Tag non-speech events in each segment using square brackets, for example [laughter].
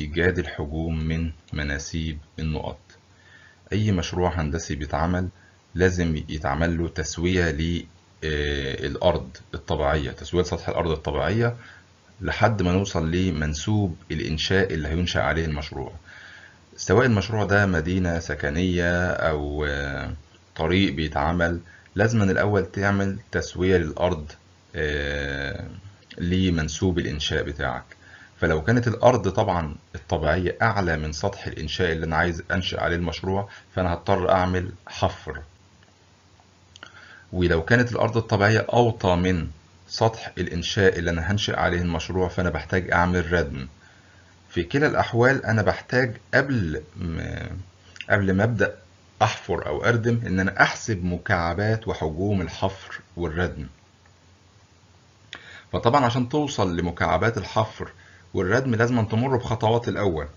إيجاد الحجوم من مناسيب النقط أي مشروع هندسي بيتعمل لازم يتعمل له تسوية للأرض آه، الطبيعية تسوية سطح الأرض الطبيعية لحد ما نوصل لمنسوب الإنشاء اللي هينشأ عليه المشروع سواء المشروع ده مدينة سكنية أو آه، طريق بيتعمل لازم الأول تعمل تسوية للأرض آه، لمنسوب الإنشاء بتاعك فلو كانت الارض طبعا الطبيعيه اعلى من سطح الانشاء اللي انا عايز انشا عليه المشروع فانا هضطر اعمل حفر ولو كانت الارض الطبيعيه اوطى من سطح الانشاء اللي انا هنشئ عليه المشروع فانا بحتاج اعمل ردم في كلا الاحوال انا بحتاج قبل ما قبل ما ابدا احفر او اردم ان انا احسب مكعبات وحجوم الحفر والردم فطبعا عشان توصل لمكعبات الحفر والردم لازم تمر بخطوات الأول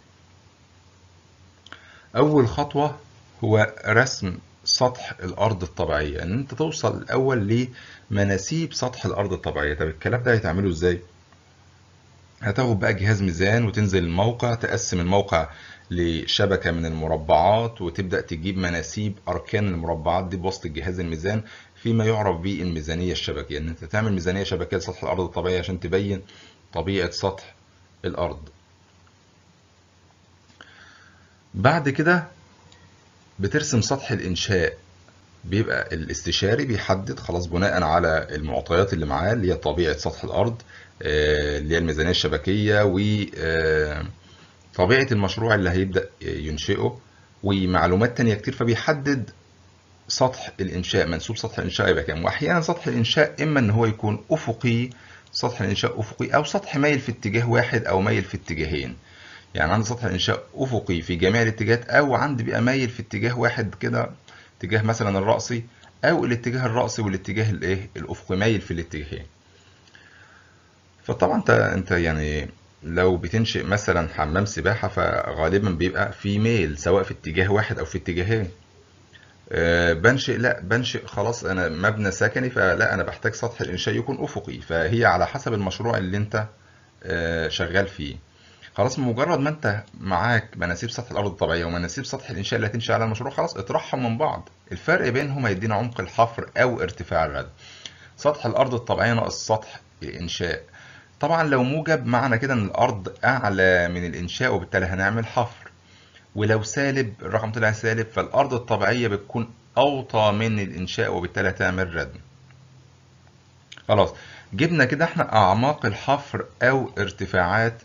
أول خطوة هو رسم سطح الأرض الطبيعية إن يعني أنت توصل الأول لمناسيب سطح الأرض الطبيعية طب الكلام ده هيتعمله إزاي؟ هتاخد بقى جهاز ميزان وتنزل الموقع تقسم الموقع لشبكة من المربعات وتبدأ تجيب مناسيب أركان المربعات دي بوسط الجهاز الميزان فيما يعرف بالميزانية الشبكية إن يعني أنت تعمل ميزانية شبكية لسطح الأرض الطبيعية عشان تبين طبيعة سطح الأرض بعد كده بترسم سطح الإنشاء بيبقى الاستشاري بيحدد خلاص بناء على المعطيات اللي معاه اللي هي طبيعة سطح الأرض آه، اللي هي الميزانية الشبكية وطبيعة آه، المشروع اللي هيبدأ ينشئه ومعلومات تانية كتير فبيحدد سطح الإنشاء منسوب سطح الإنشاء يبقى كام وأحيانا سطح الإنشاء إما إن هو يكون أفقي سطح الإنشاء أفقي أو سطح مايل في اتجاه واحد أو مايل في اتجاهين يعني عندي سطح الإنشاء أفقي في جميع الاتجاهات أو عندي بقى مايل في اتجاه واحد كده اتجاه مثلا الرأسي أو الاتجاه الرأسي والاتجاه الإيه الأفقي مايل في الاتجاهين فطبعا أنت أنت يعني لو بتنشئ مثلا حمام سباحة فغالبا بيبقى في ميل سواء في اتجاه واحد أو في اتجاهين آه، بنشئ لا بنشئ خلاص انا مبنى سكني فلا انا بحتاج سطح الانشاء يكون افقي فهي على حسب المشروع اللي انت آه، شغال فيه خلاص مجرد ما انت معاك مناسيب سطح الارض الطبيعيه ومناسيب سطح الانشاء اللي هتنشا على المشروع خلاص اطرحهم من بعض الفرق بينهم هيدينا عمق الحفر او ارتفاع الرد سطح الارض الطبيعيه ناقص سطح الانشاء طبعا لو موجب معنى كده ان الارض اعلى من الانشاء وبالتالي هنعمل حفر ولو سالب الرقم طلع سالب فالأرض الطبيعية بتكون أوطى من الإنشاء وبالتالي هتعمل ردم. خلاص جبنا كده احنا أعماق الحفر أو ارتفاعات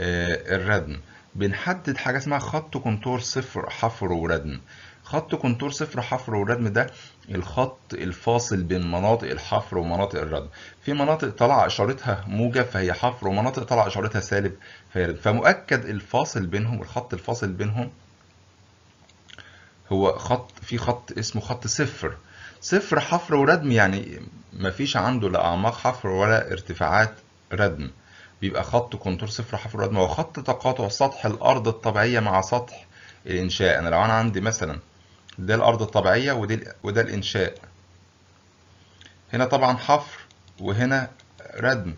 آه، الردم. بنحدد حاجة اسمها خط كونتور صفر حفر وردم. خط كونتور صفر حفر وردم ده الخط الفاصل بين مناطق الحفر ومناطق الردم في مناطق طالعه اشارتها موجب فهي حفر ومناطق طالعه اشارتها سالب فهي ردم فمؤكد الفاصل بينهم الخط الفاصل بينهم هو خط في خط اسمه خط صفر صفر حفر وردم يعني مفيش عنده لا اعماق حفر ولا ارتفاعات ردم بيبقى خط كونتور صفر حفر وردم هو خط تقاطع سطح الارض الطبيعيه مع سطح الانشاء انا لو انا عندي مثلا ده الأرض الطبيعية ودي وده الإنشاء هنا طبعا حفر وهنا ردم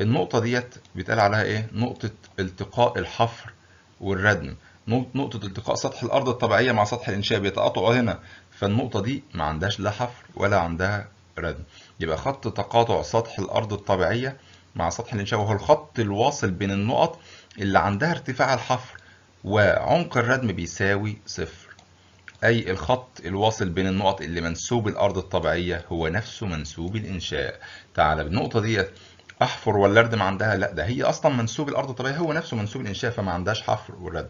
النقطة ديت بيتقال عليها إيه؟ نقطة التقاء الحفر والردم نقطة التقاء سطح الأرض الطبيعية مع سطح الإنشاء بيتقاطعوا هنا فالنقطة دي ما عندهاش لا حفر ولا عندها ردم يبقى خط تقاطع سطح الأرض الطبيعية مع سطح الإنشاء وهو الخط الواصل بين النقط اللي عندها ارتفاع الحفر وعمق الردم بيساوي صفر أي الخط الواصل بين النقط اللي منسوب الأرض الطبيعية هو نفسه منسوب الإنشاء تعالى النقطة ديت أحفر ولا أردم عندها؟ لا ده هي أصلا منسوب الأرض الطبيعية هو نفسه منسوب الإنشاء فما عندهاش حفر وردم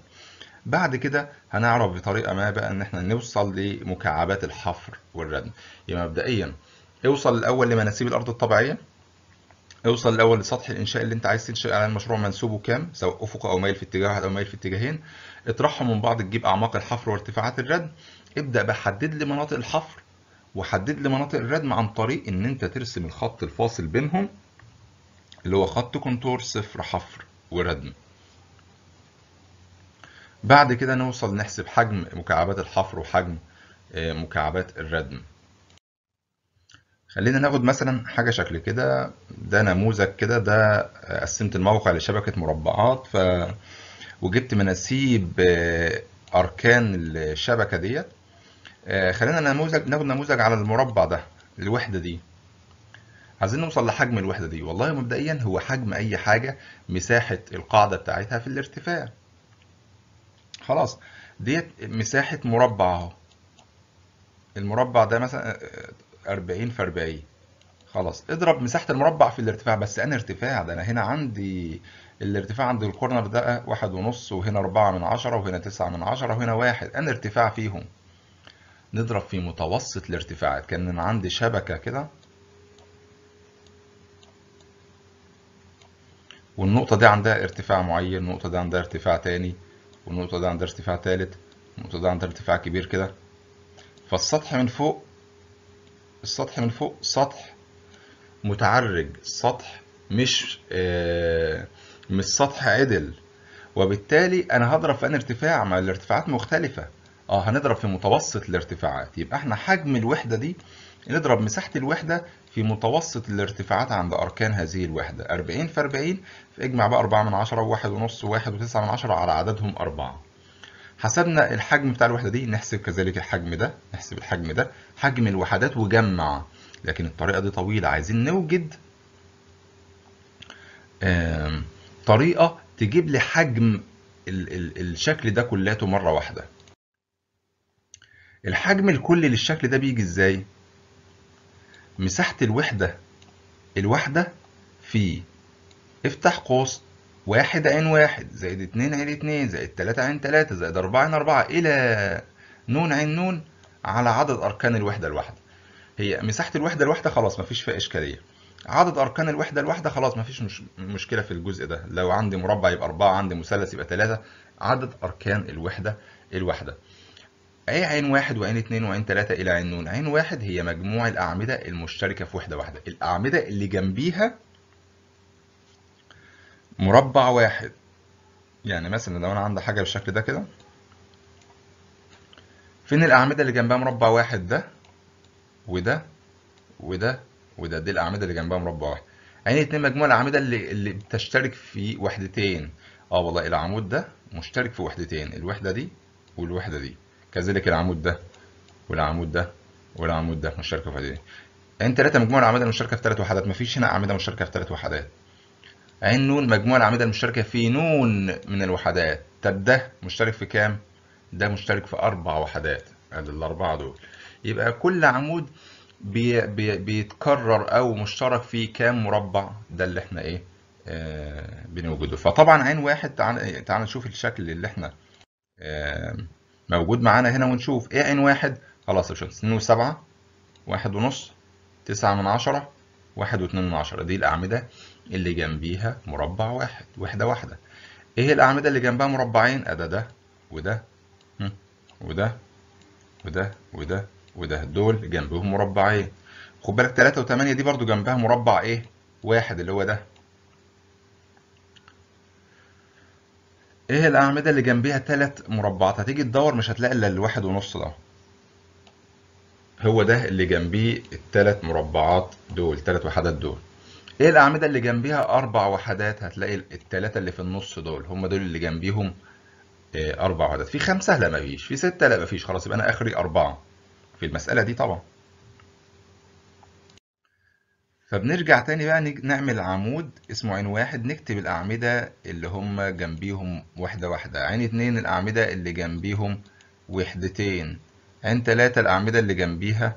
بعد كده هنعرف بطريقة ما بقى إن إحنا نوصل لمكعبات الحفر والردم يبقى مبدئيا اوصل الأول لمناسيب الأرض الطبيعية اوصل الاول لسطح الانشاء اللي انت عايز تنشئ عليه المشروع منسوبه كام سواء افقي او مايل في اتجاه واحد او مايل في اتجاهين اطرحهم من بعض تجيب اعماق الحفر وارتفاعات الرد ابدا بحدد لي مناطق الحفر وحدد لي مناطق الردم عن طريق ان انت ترسم الخط الفاصل بينهم اللي هو خط كونتور صفر حفر وردم بعد كده نوصل نحسب حجم مكعبات الحفر وحجم آه، مكعبات الردم خلينا ناخد مثلا حاجة شكل كده ده نموذج كده ده قسمت الموقع لشبكة مربعات ف وجبت مناسيب آه، أركان الشبكة ديت آه، خلينا نموذج ناخد نموذج على المربع ده الوحدة دي عايزين نوصل لحجم الوحدة دي والله مبدئيا هو حجم أي حاجة مساحة القاعدة بتاعتها في الارتفاع خلاص ديت مساحة مربع اهو المربع ده مثلا آه، 40 في 40 خلاص اضرب مساحة المربع في الارتفاع بس أنا ارتفاع ده أنا هنا عندي الارتفاع عند الكورنر ده واحد ونص وهنا أربعة من عشرة وهنا تسعة من عشرة وهنا واحد أنا ارتفاع فيهم نضرب في متوسط الارتفاعات كان عندي شبكة كده والنقطة دي عندها ارتفاع معين النقطة دي عندها ارتفاع تاني والنقطة دي عندها ارتفاع تالت النقطة دي عندها ارتفاع كبير كده فالسطح من فوق السطح من فوق سطح متعرج سطح مش آه، مش سطح عدل وبالتالي انا هضرب في ارتفاع ما الارتفاعات مختلفه اه هنضرب في متوسط الارتفاعات يبقى احنا حجم الوحده دي نضرب مساحه الوحده في متوسط الارتفاعات عند اركان هذه الوحده 40 في 40 اجمع بقى 4 من 10 و 15 و1 من 10 على عددهم 4 حسبنا الحجم بتاع الوحده دي نحسب كذلك الحجم ده نحسب الحجم ده حجم الوحدات وجمع لكن الطريقه دي طويله عايزين نوجد طريقه تجيب لي حجم الـ الـ الشكل ده كلاته مره واحده الحجم الكلي للشكل ده بيجي ازاي مساحه الوحده الواحده في افتح قوس واحد عين واحد زائد اتنين عين اتنين زائد تلاتة عين تلاتة زائد أربعة عين أربعة إلى نون عين نون على عدد أركان الوحدة الواحدة هي مساحة الوحدة الواحدة خلاص مفيش فيها إشكالية عدد أركان الوحدة الواحدة خلاص مفيش مش مشكلة في الجزء ده لو عندي مربع يبقى أربعة عندي مثلث يبقى تلاتة عدد أركان الوحدة الواحدة أي عين واحد وعين اتنين وعين تلاتة إلى عين نون عين واحد هي مجموع الأعمدة المشتركة في وحدة واحدة الأعمدة اللي جنبيها مربع واحد يعني مثلا لو انا عندي حاجه بالشكل ده كده فين الاعمده اللي جنبها مربع واحد ده وده وده وده دي الاعمده اللي جنبها مربع واحد يعني اتنين مجموع الاعمده اللي اللي بتشترك في وحدتين اه والله العمود ده مشترك في وحدتين الوحده دي والوحده دي كذلك العمود ده والعمود ده والعمود ده مشترك في وحدتين يعني ثلاثه مجموع الاعمده المشتركه في ثلاث وحدات مفيش هنا اعمده مشتركه في ثلاث وحدات عين نون مجموع الأعمدة المشتركة في نون من الوحدات طب ده مشترك في كام؟ ده مشترك في أربع وحدات أدي الأربعة دول يبقى كل عمود بي بي بيتكرر أو مشترك في كام مربع ده اللي احنا إيه آه بنوجده فطبعا عين واحد تعال تعال نشوف الشكل اللي احنا آه موجود معانا هنا ونشوف إيه عين واحد؟ خلاص يا باشمهندس 2 و7 1 ونص 9 من 10 1 و2 من 10 دي الأعمدة اللي جنبيها مربع واحد وحدة واحدة ايه الأعمدة اللي جنبها مربعين أدا ده وده وده وده وده وده دول جنبهم مربعين خد بالك 3 و8 دي برضو جنبها مربع ايه واحد اللي هو ده ايه الأعمدة اللي جنبيها تلات مربعات هتيجي تدور مش هتلاقي الا الواحد ونص ده هو ده اللي جنبيه التلات مربعات دول تلات وحدات دول ايه الاعمده اللي جنبيها اربع وحدات هتلاقي التلاتة اللي في النص دول هم دول اللي جنبيهم آه، اربع وحدات في خمسه لا مفيش في سته لا مفيش خلاص يبقى انا اخري اربعه في المساله دي طبعا فبنرجع تاني بقى نعمل عمود اسمه عين واحد نكتب الأعمدة اللي هم جنبيهم واحدة واحدة عين اتنين الأعمدة اللي جنبيهم وحدتين عين تلاتة الأعمدة اللي جنبيها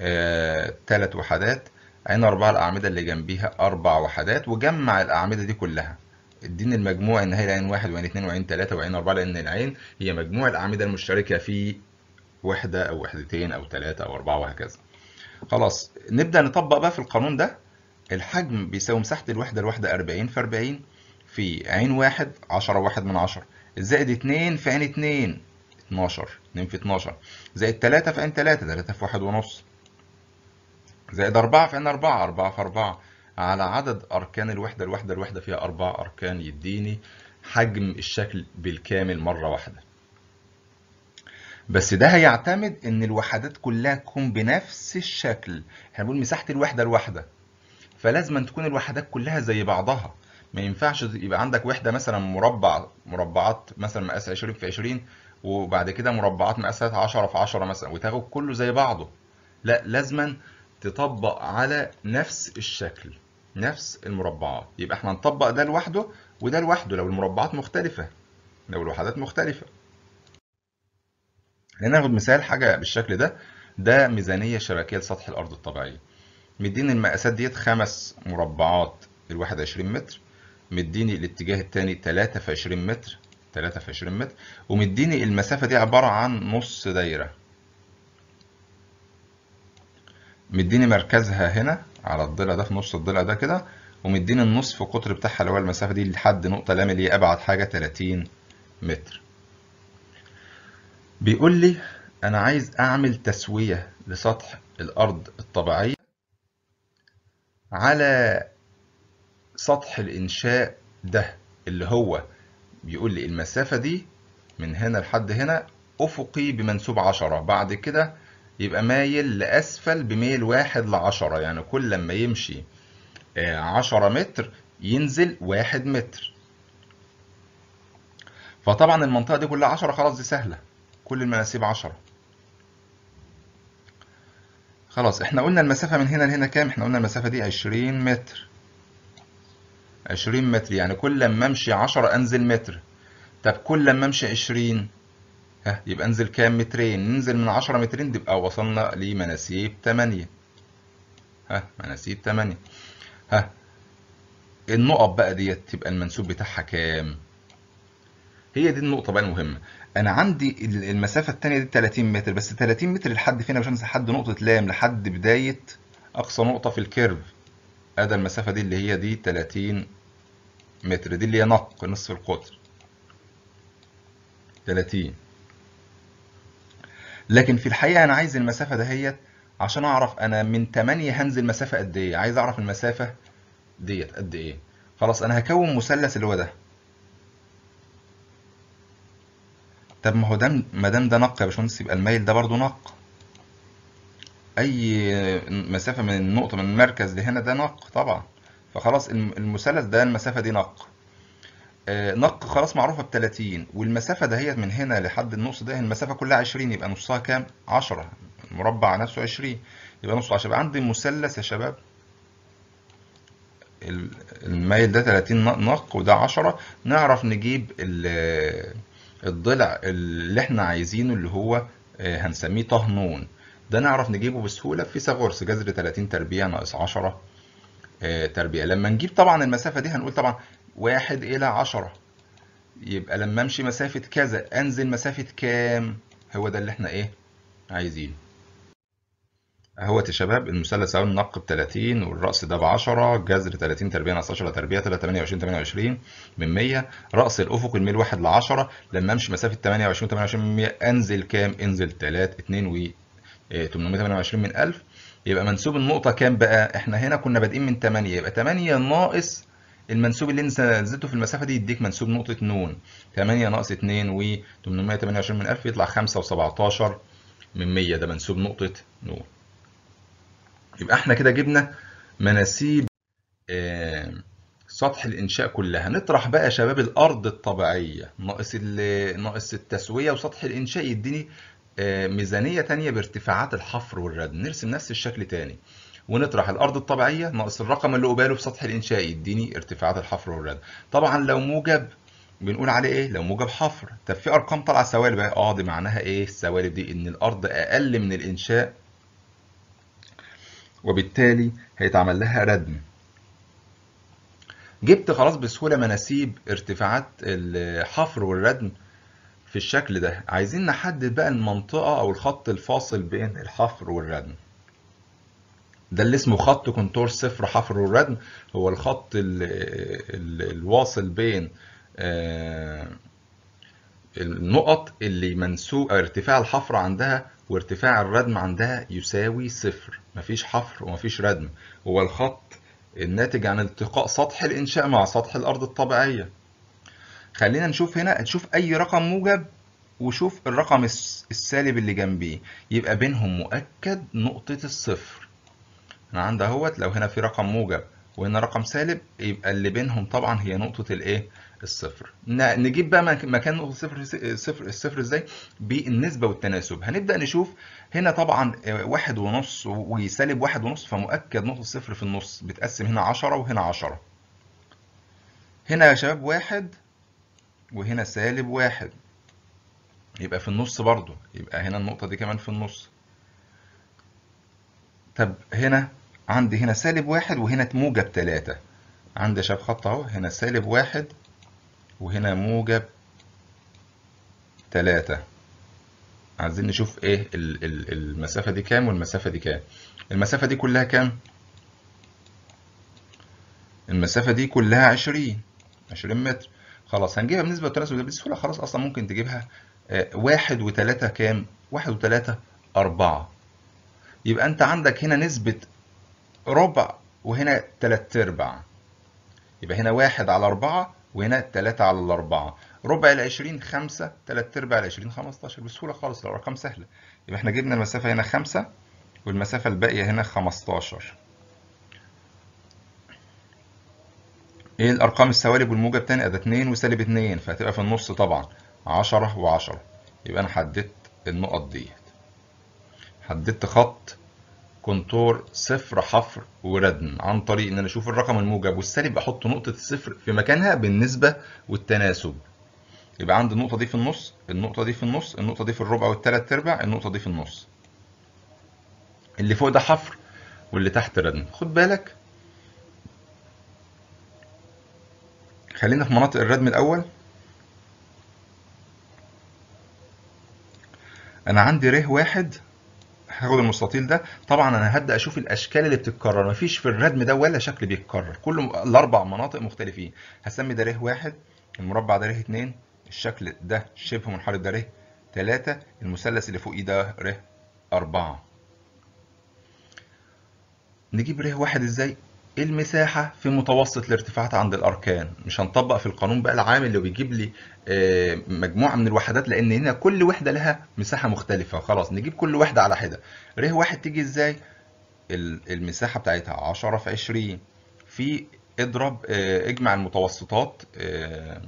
آه تلات وحدات عين أربعة الأعمدة اللي جنبيها أربع وحدات وجمع الأعمدة دي كلها اديني المجموع ان هي العين واحد وعين اتنين وعين تلاتة وعين أربعة لأن العين هي مجموع الأعمدة المشتركة في وحدة أو وحدتين أو تلاتة أو أربعة وهكذا. خلاص نبدأ نطبق بقى في القانون ده الحجم بيساوي مساحة الوحدة الواحدة 40 في 40 في عين واحد 10 واحد من 10 زائد 2 في عين 2 12 2 في 12 زائد 3 في عين 3 3 في واحد ونص زائد أربعة في عنا أربعة أربعة في أربعة على عدد أركان الوحدة الوحدة الوحدة فيها أربع أركان يديني حجم الشكل بالكامل مرة واحدة بس ده هيعتمد ان الوحدات كلها تكون بنفس الشكل احنا بنقول مساحة الوحدة الواحدة فلازم تكون الوحدات كلها زي بعضها ما ينفعش يبقى عندك وحدة مثلا مربع مربعات مثلا مقاس 20 في 20 وبعد كده مربعات مقاسات 10 في 10 مثلا وتاخد كله زي بعضه لا لازما تطبق على نفس الشكل نفس المربعات يبقى احنا هنطبق ده لوحده وده لوحده لو المربعات مختلفة لو الوحدات مختلفة هناخد مثال حاجة بالشكل ده ده ميزانية شبكية لسطح الأرض الطبيعية مديني المقاسات ديت خمس مربعات الواحد 20 متر مديني الاتجاه التاني 3 في 20 متر 3 في 20 متر ومديني المسافة دي عبارة عن نص دايرة مديني مركزها هنا على الضلع ده في نص الضلع ده كده ومديني النصف قطر بتاعها اللي هو المسافه دي لحد نقطه لام اللي هي ابعد حاجه 30 متر بيقول لي انا عايز اعمل تسويه لسطح الارض الطبيعيه على سطح الانشاء ده اللي هو بيقول لي المسافه دي من هنا لحد هنا افقي بمنسوب 10 بعد كده يبقى مايل لأسفل بميل واحد لعشرة يعني كل لما يمشي آه، عشرة متر ينزل واحد متر فطبعا المنطقة دي كلها عشرة خلاص دي سهلة كل المناسيب عشرة خلاص احنا قلنا المسافة من هنا لهنا كام؟ احنا قلنا المسافة دي عشرين متر عشرين متر يعني كل لما امشي عشرة انزل متر طب كل لما امشي عشرين ها يبقى انزل كام مترين ننزل من 10 مترين تبقى وصلنا لمناسيب 8 ها مناسيب 8 ها النقط بقى ديت تبقى المنسوب بتاعها كام هي دي النقطه بقى المهمه انا عندي المسافه الثانيه دي 30 متر بس 30 متر لحد فين يا باشمهندس لحد نقطه لام لحد بدايه اقصى نقطه في الكيرف ادي المسافه دي اللي هي دي 30 متر دي اللي هي نق نصف القطر 30 لكن في الحقيقة أنا عايز المسافة دهيت عشان أعرف أنا من 8 هنزل مسافة قد إيه، عايز أعرف المسافة ديت قد إيه. خلاص أنا هكون مثلث اللي هو ده. طب ما هو ده ما دام ده نق يا باشمهندس يبقى المايل ده برضه نق. أي مسافة من النقطه من المركز لهنا ده نق طبعًا. فخلاص المثلث ده المسافة دي نق. آه، نق خلاص معروفه ب 30 والمسافه دهيت من هنا لحد النص ده المسافه كلها 20 يبقى نصها كام 10 المربع نفسه 20 يبقى نص 10 عندي مثلث يا شباب المايل ده 30 نق وده 10 نعرف نجيب الضلع اللي احنا عايزينه اللي هو آه، هنسميه طه نون ده نعرف نجيبه بسهولة في فيثاغورس جذر 30 تربيع ناقص 10 آه، تربيع لما نجيب طبعا المسافة دي هنقول طبعا واحد إلى عشرة يبقى لما أمشي مسافة كذا أنزل مسافة كام؟ هو ده اللي إحنا إيه عايزينه اهوت يا شباب المثلث اهو النق ب 30 والرأس ده ب 10 جذر 30 تربيع ناقص 10 تربيع 3 28 28 من 100 رأس الافق الميل 1 ل 10 لما امشي مسافه 28 28 من 100 انزل كام؟ انزل 3 2 و 828 آه، من 1000 يبقى منسوب النقطه كام بقى؟ احنا هنا كنا بادئين من 8 يبقى 8 ناقص المنسوب اللي انت نزلته في المسافه دي يديك منسوب نقطه ن 8 ناقص 2 و 828 من 1000 يطلع 5.17 من 100 ده منسوب نقطه ن يبقى احنا كده جبنا مناسيب آه، سطح الانشاء كلها نطرح بقى يا شباب الارض الطبيعيه ناقص ناقص التسويه وسطح الانشاء يديني آه، ميزانيه ثانيه بارتفاعات الحفر والردم نرسم نفس الشكل ثاني ونطرح الارض الطبيعيه ناقص الرقم اللي قباله في سطح الانشاء يديني ارتفاعات الحفر والرد طبعا لو موجب بنقول عليه ايه لو موجب حفر طب في ارقام طالعه سوالب اه دي معناها ايه السوالب دي ان الارض اقل من الانشاء وبالتالي هيتعمل لها ردم جبت خلاص بسهوله مناسيب ارتفاعات الحفر والردم في الشكل ده عايزين نحدد بقى المنطقه او الخط الفاصل بين الحفر والردم ده اللي اسمه خط كونتور صفر حفر الردم هو الخط الواصل بين آه، النقط اللي منسوب ارتفاع الحفر عندها وارتفاع الردم عندها يساوي صفر مفيش حفر ومفيش ردم هو الخط الناتج عن التقاء سطح الإنشاء مع سطح الأرض الطبيعية خلينا نشوف هنا نشوف أي رقم موجب وشوف الرقم السالب اللي جنبيه يبقى بينهم مؤكد نقطة الصفر من عند اهوت لو هنا في رقم موجب وهنا رقم سالب يبقى اللي بينهم طبعا هي نقطة الايه؟ الصفر. نجيب بقى مكان نقطة صفر الصفر الصفر ازاي؟ بالنسبة والتناسب. هنبدأ نشوف هنا طبعا واحد ونص وسالب واحد ونص فمؤكد نقطة صفر في النص بتقسم هنا 10 وهنا 10. هنا يا شباب واحد وهنا سالب واحد. يبقى في النص برضه يبقى هنا النقطة دي كمان في النص. طب هنا عندي هنا سالب واحد وهنا موجب تلاتة عندي شاب خط اهو هنا سالب واحد وهنا موجب تلاتة عايزين نشوف ايه المسافة دي كام والمسافة دي كام المسافة دي كلها كام المسافة دي كلها عشرين عشرين متر خلاص هنجيبها بنسبة للتناسب ده بسهولة خلاص أصلا ممكن تجيبها آه، واحد وتلاتة كام واحد وتلاتة أربعة يبقى أنت عندك هنا نسبة ربع وهنا تلات ارباع يبقى هنا واحد على أربعة وهنا تلاتة على الأربعة ربع العشرين خمسة تلات أرباع العشرين خمستاشر بسهولة خالص الأرقام سهلة يبقى احنا جبنا المسافة هنا خمسة والمسافة الباقية هنا خمستاشر ايه الأرقام السوالب والموجب تاني ده اتنين وسالب اتنين فهتبقى في النص طبعا عشرة وعشرة يبقى أنا حددت النقط ديت حددت خط كونتور صفر حفر وردم عن طريق ان انا اشوف الرقم الموجب والسالب احط نقطه الصفر في مكانها بالنسبه والتناسب يبقى عندي النقطه دي في النص النقطه دي في النص النقطه دي في الربع والثلاث ارباع النقطه دي في النص اللي فوق ده حفر واللي تحت ردم خد بالك خلينا في مناطق الردم الاول انا عندي ر واحد هاخد المستطيل ده طبعا انا هبدا اشوف الاشكال اللي بتتكرر مفيش في الردم ده ولا شكل بيتكرر كل الاربع مناطق مختلفين هسمي ده ر واحد المربع ده ر اتنين الشكل ده شبه منحرف ده ر تلاتة المثلث اللي فوقيه ده ر أربعة نجيب ر واحد ازاي المساحة في متوسط الارتفاعات عند الأركان مش هنطبق في القانون بقى العام اللي بيجيب لي آه، مجموعة من الوحدات لأن هنا كل وحدة لها مساحة مختلفة خلاص نجيب كل وحدة على حدة ر واحد تيجي إزاي المساحة بتاعتها 10 في 20 في اضرب آه، اجمع المتوسطات آه،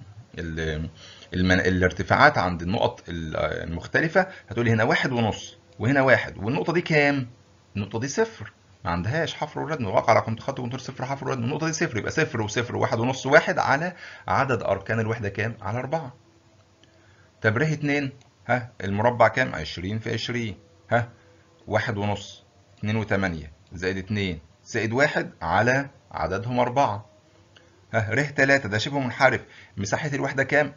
الارتفاعات عند النقط المختلفة هتقولي هنا واحد ونص وهنا واحد والنقطة دي كام؟ النقطة دي صفر ما عندهاش حفر من الواقع رقم تخطي كنترول صفر حفر من النقطه دي صفر يبقى صفر وصفر وواحد ونص واحد على عدد اركان الوحده كام على اربعه طب ره اتنين ها المربع كام 20 في 20 ها واحد ونص اتنين وتمانية زائد اتنين زائد واحد على عددهم أربعة ها ره تلاتة ده شبه منحرف مساحة الوحدة كام؟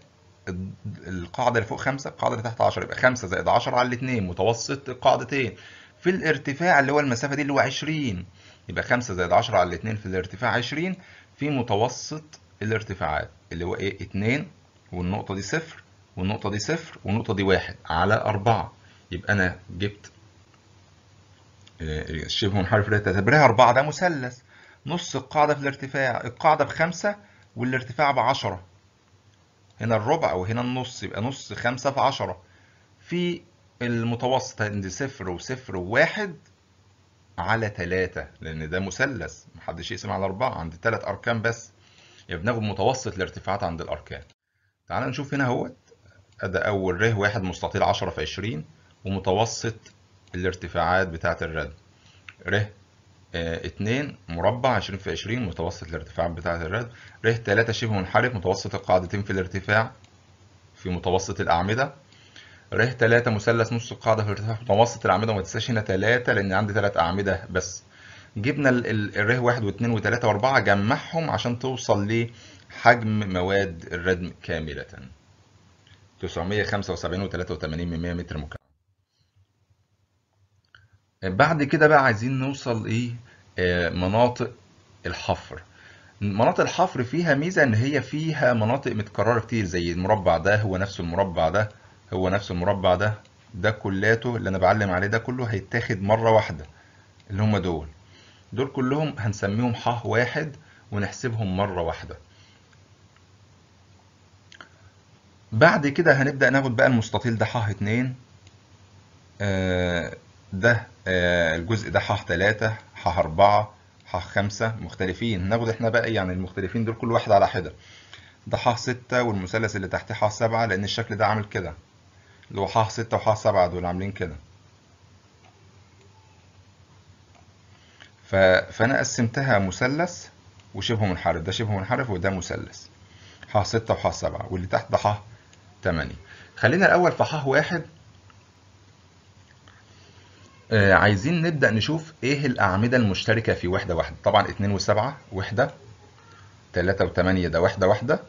القاعدة اللي فوق خمسة القاعدة اللي تحت عشرة يبقى خمسة زائد عشرة على الاتنين متوسط القاعدتين في الارتفاع اللي هو المسافة دي اللي هو 20 يبقى 5 زائد 10 على 2 في الارتفاع 20 في متوسط الارتفاعات اللي هو ايه 2 والنقطة دي صفر والنقطة دي صفر والنقطة دي 1 على 4 يبقى أنا جبت آه، شبه منحرف تعتبرها 4 ده مثلث نص القاعدة في الارتفاع القاعدة بخمسة والارتفاع ب 10 هنا الربع وهنا النص يبقى نص 5 في 10 في المتوسط عند صفر وصفر وواحد على تلاتة لأن ده مثلث محدش يقسم على أربعة عند تلات أركان بس يبقى بناخد متوسط الارتفاعات عند الأركان تعال نشوف هنا اهوت ده أول ر واحد مستطيل عشرة في عشرين ومتوسط الارتفاعات بتاعة الرد ر آه، اتنين مربع عشرين في عشرين متوسط الارتفاعات بتاعة الرد ر تلاتة شبه منحرف متوسط القاعدتين في الارتفاع في متوسط الأعمدة ر 3 مثلث نص القاعده في ارتفاع متوسط الاعمده وما تنساش هنا 3 لان عندي 3 اعمده بس جبنا الره 1 و2 و3 و4 جمعهم عشان توصل لحجم مواد الردم كامله 975 و83 من 100 متر مكعب بعد كده بقى عايزين نوصل ايه آه، مناطق الحفر مناطق الحفر فيها ميزه ان هي فيها مناطق متكرره كتير زي المربع ده هو نفس المربع ده هو نفس المربع ده ده كلاته اللي انا بعلم عليه ده كله هيتاخد مره واحده اللي هم دول دول كلهم هنسميهم ح واحد ونحسبهم مره واحده بعد كده هنبدا ناخد بقى المستطيل ده ح اتنين آه، ده آه، الجزء ده ح تلاتة ح أربعة ح خمسة مختلفين ناخد احنا بقى يعني المختلفين دول كل واحد على حدة ده ح ستة والمثلث اللي تحتيه ح سبعة لأن الشكل ده عامل كده اللي هو ح 6 وح 7 دول عاملين كده ف... فانا قسمتها مثلث وشبه منحرف ده شبه منحرف وده مثلث ح 6 وح 7 واللي تحت ده ح 8 خلينا الاول في ح 1 آه عايزين نبدأ نشوف ايه الأعمدة المشتركة في وحدة واحدة طبعا 2 و7 وحدة 3 و8 ده وحدة واحدة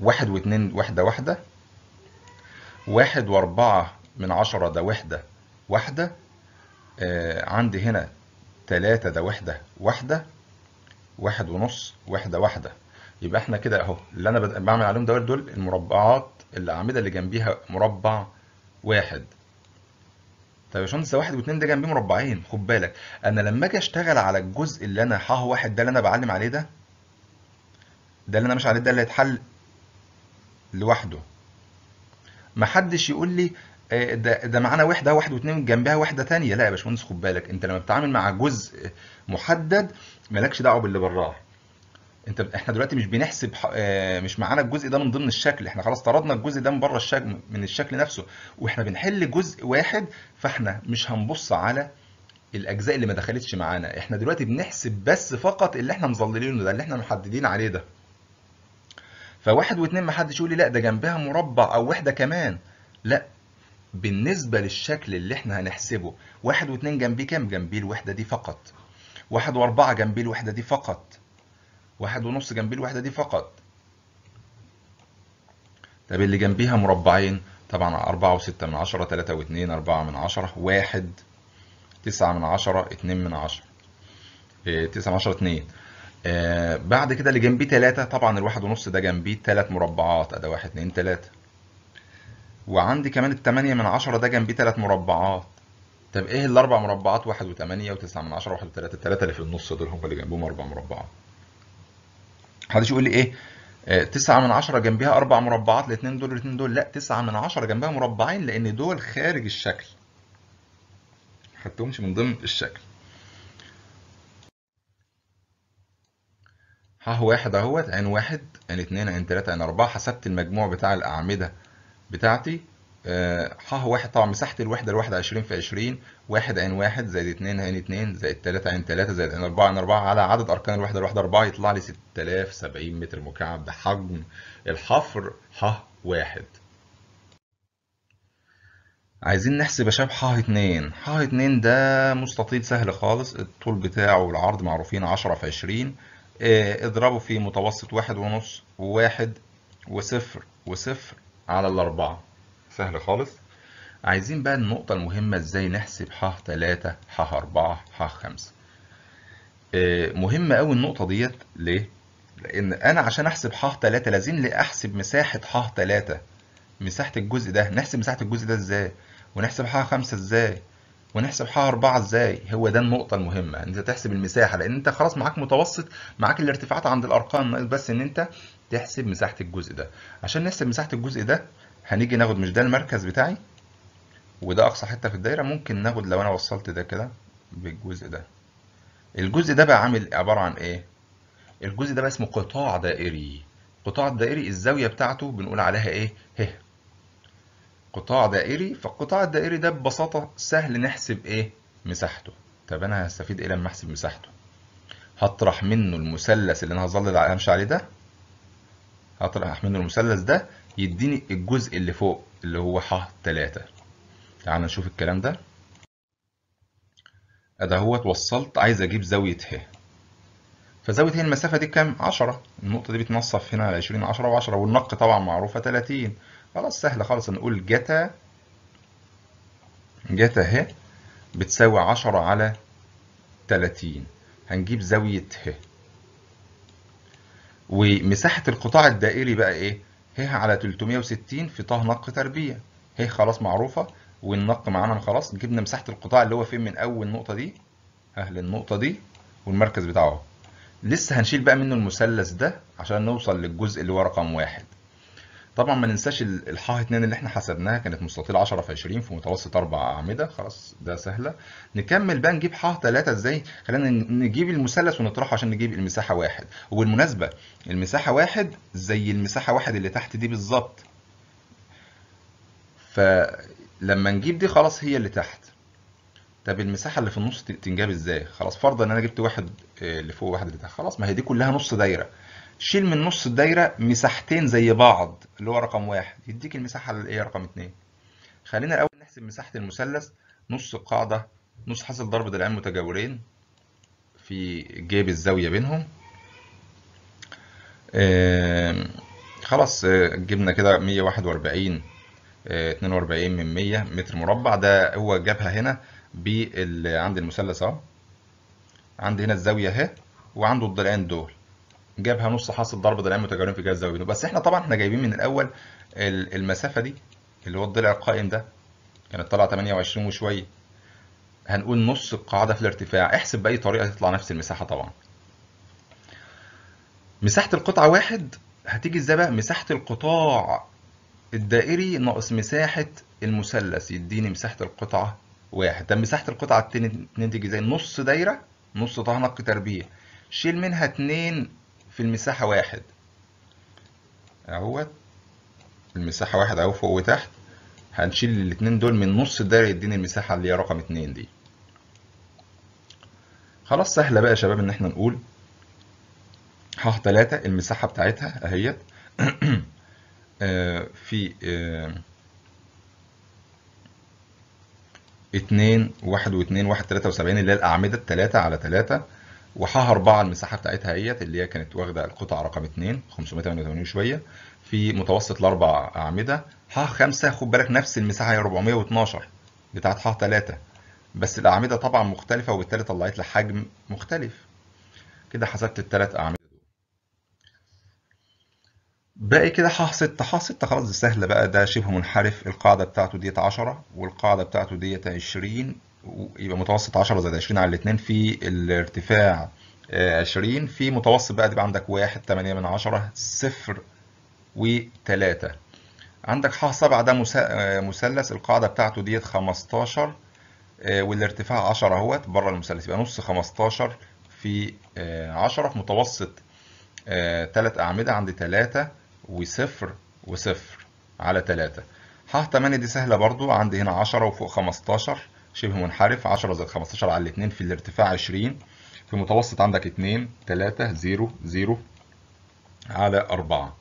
1 و2 وحدة واحدة واحد وأربعة من عشرة ده وحدة واحدة آه عندي هنا تلاتة ده وحدة واحدة واحد ونص وحدة واحدة يبقى احنا كده اهو اللي انا بعمل عليهم دول دول المربعات الأعمدة اللي جنبيها مربع واحد طيب يا باشمهندس ده واحد واتنين ده جنبيه مربعين خد بالك انا لما اجي اشتغل على الجزء اللي انا حاه واحد ده اللي انا بعلم عليه ده ده اللي انا مش عليه ده اللي هيتحل لوحده محدش يقول لي آه، ده ده معانا وحده واحد واثنين جنبها وحده ثانيه لا يا باشمهندس خد بالك انت لما بتتعامل مع جزء محدد مالكش دعوه باللي براه انت احنا دلوقتي مش بنحسب آه، مش معانا الجزء ده من ضمن الشكل احنا خلاص طردنا الجزء ده من بره الشكل من الشكل نفسه واحنا بنحل جزء واحد فاحنا مش هنبص على الاجزاء اللي ما دخلتش معانا احنا دلوقتي بنحسب بس فقط اللي احنا مظللينه ده اللي احنا محددين عليه ده فواحد واتنين محدش يقول لي لا ده جنبها مربع او وحده كمان لا بالنسبه للشكل اللي احنا هنحسبه واحد واتنين جنبيه كام جنبيه الوحده دي فقط واحد واربعه جنبيه الوحده دي فقط واحد ونص جنبيه الوحده دي فقط طب اللي جنبيها مربعين طبعا أربعة وستة من عشرة تلاتة واتنين أربعة من عشرة واحد تسعة من عشرة اتنين من عشرة إيه، تسعة من عشرة اتنين آه، بعد كده اللي جنبيه 3 طبعا الواحد ونص ده جنبيه 3 مربعات ادي 1 2 3 وعندي كمان ال 8 من 10 ده جنبيه 3 مربعات طب ايه الاربع مربعات 1 و8 و9 من 10 و1 و3 الثلاثه اللي في النص دول هم اللي جنبهم اربع مربعات محدش يقول لي ايه 9 آه، من 10 جنبها اربع مربعات الاثنين دول والاثنين دول لا 9 من 10 جنبها مربعين لان دول خارج الشكل ما خدتهمش من ضمن الشكل ح واحد اهوت عين واحد عين اتنين عين تلاتة عين أربعة حسبت المجموع بتاع الأعمدة بتاعتي آه، ها واحد طبعا مساحة الوحدة الواحدة عشرين في عشرين واحد عين واحد زائد اتنين عين اتنين زائد تلاتة عين تلاتة زائد عين أربعة عين أربعة على عدد أركان الوحدة الواحدة أربعة يطلع لي ستة آلاف سبعين متر مكعب بحجم الحفر ح واحد عايزين نحسب يا شباب ح 2 ح 2 ده مستطيل سهل خالص الطول بتاعه والعرض معروفين 10 في 20 آه، اضربه في متوسط واحد ونص وواحد وصفر وصفر على الأربعة سهل خالص عايزين بقى النقطة المهمة ازاي نحسب ح تلاتة ح أربعة ح خمسة آه، مهمة أوي النقطة ديت ليه؟ لأن أنا عشان أحسب ح تلاتة لازم لي أحسب مساحة ح تلاتة مساحة الجزء ده نحسب مساحة الجزء ده ازاي؟ ونحسب ح خمسة ازاي؟ ونحسب حاجه 4 ازاي هو ده النقطه المهمه انت تحسب المساحه لان انت خلاص معاك متوسط معاك الارتفاعات عند الارقام ناقص بس ان انت تحسب مساحه الجزء ده عشان نحسب مساحه الجزء ده هنيجي ناخد مش ده المركز بتاعي وده اقصى حته في الدايره ممكن ناخد لو انا وصلت ده كده بالجزء ده الجزء ده بقى عامل عباره عن ايه الجزء ده بقى اسمه قطاع دائري القطاع الدائري الزاويه بتاعته بنقول عليها ايه ه قطاع دائري فالقطاع الدائري ده ببساطة سهل نحسب ايه مساحته طب انا هستفيد ايه لما احسب مساحته هطرح منه المثلث اللي انا هظل امشي عليه ده هطرح منه المثلث ده يديني الجزء اللي فوق اللي هو ح 3 تعال نشوف الكلام ده اده هو اتوصلت عايز اجيب زاوية ه فزاوية ه المسافة دي كام؟ 10 النقطة دي بتنصف هنا 20 10 و10 والنق طبعا معروفة 30 خلاص سهل خالص نقول جتا جتا ه بتساوي 10 على 30 هنجيب زاوية ه ومساحة القطاع الدائري بقى ايه؟ ه على 360 في ط نق تربيع ه خلاص معروفة والنق معانا خلاص جبنا مساحة القطاع اللي هو فين من أول نقطة دي أهل للنقطة دي والمركز بتاعه لسه هنشيل بقى منه المثلث ده عشان نوصل للجزء اللي هو رقم واحد طبعا ما ننساش الحا 2 اللي احنا حسبناها كانت مستطيل 10 في 20 في متوسط اربع اعمده خلاص ده سهله نكمل بقى نجيب حا 3 ازاي خلينا نجيب المثلث ونطرحه عشان نجيب المساحه واحد وبالمناسبه المساحه واحد زي المساحه واحد اللي تحت دي بالظبط فلما نجيب دي خلاص هي اللي تحت طب المساحه اللي في النص تنجاب ازاي خلاص فرضا ان انا جبت واحد آه، اللي فوق واحد اللي تحت خلاص ما هي دي كلها نص دايره شيل من نص الدايرة مساحتين زي بعض اللي هو رقم واحد يديك المساحة اللي هي رقم اتنين خلينا الأول نحسب مساحة المثلث نص القاعدة نص حاصل ضرب ضلعين متجاورين في جيب الزاوية بينهم خلاص آه، جبنا كده 141 آه، اتنين 42 من 100 متر مربع ده هو جابها هنا بال عند المثلث اهو عند هنا الزاوية اهي وعنده الضلعين دول جابها نص حاصل ضرب ضلعين متجاورين في زاويه الزاويه بس احنا طبعا احنا جايبين من الاول المسافه دي اللي هو الضلع القائم ده كانت طالعه 28 وشويه هنقول نص القاعده في الارتفاع احسب باي طريقه تطلع نفس المساحه طبعا مساحه القطعه واحد هتيجي ازاي بقى مساحه القطاع الدائري ناقص مساحه المثلث يديني مساحه القطعه واحد طب مساحه القطعه التانية تيجي ازاي نص دايره نص طه نق تربيع شيل منها 2 في المساحة واحد اهوت المساحة واحد اهو فوق وتحت هنشيل الاتنين دول من نص الدايرة يديني المساحة اللي هي رقم اتنين دي خلاص سهلة بقى يا شباب ان احنا نقول ح تلاتة المساحة بتاعتها اهيت [clears throat] آه، في آه، اتنين واحد واتنين واحد تلاتة وسبعين اللي هي الأعمدة التلاتة على تلاتة وحاها 4 المساحه بتاعتها اهيت اللي هي كانت واخده القطعه رقم 2 588 وشويه في متوسط الاربع اعمده حاها 5 خد بالك نفس المساحه هي 412 بتاعت حاها 3 بس الاعمده طبعا مختلفه وبالتالي طلعت لي حجم مختلف كده حسبت الثلاث اعمده دول باقي كده ح 6 ح 6 خلاص دي سهله بقى ده شبه منحرف القاعده بتاعته ديت 10 والقاعده بتاعته ديت 20 يبقى متوسط 10 زائد 20 على 2 في الارتفاع 20 آه، في متوسط بقى تبقى عندك 1 8 من 10 0 و3 عندك ح 7 ده آه، مثلث القاعده بتاعته ديت 15 آه، والارتفاع 10 اهوت بره المثلث يبقى نص 15 في 10 في متوسط ثلاث اعمده عندي 3 و0 و0 على 3 ح 8 دي سهله برضو عندي هنا 10 وفوق 15 شبه منحرف 10 زائد 15 على 2 في الارتفاع 20 في متوسط عندك 2 3 0 0 على 4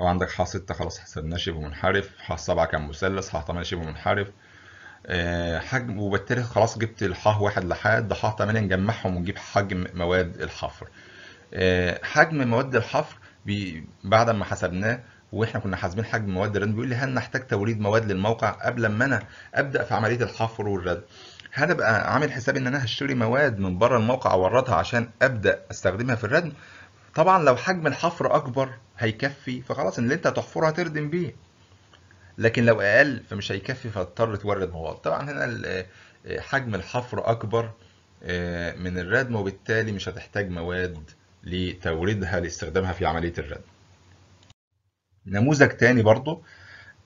أو عندك ح 6 خلاص حسبناه شبه منحرف ح 7 كان مثلث ح 8 شبه منحرف آه، حجم وبالتالي خلاص جبت الح 1 لحد ح 8 نجمعهم ونجيب حجم مواد الحفر آه، حجم مواد الحفر بعد ما حسبناه واحنا كنا حاسبين حجم مواد الرد بيقول لي هل نحتاج توريد مواد للموقع قبل ما انا ابدا في عمليه الحفر والرد ابقى عامل حساب ان انا هشتري مواد من بره الموقع اوردها عشان ابدا استخدمها في الردم طبعا لو حجم الحفر اكبر هيكفي فخلاص اللي انت هتحفره هتردم بيه لكن لو اقل فمش هيكفي فاضطر تورد مواد طبعا هنا آه، حجم الحفر اكبر آه، من الردم وبالتالي مش هتحتاج مواد لتوريدها لاستخدامها في عمليه الردم نموذج تاني برضو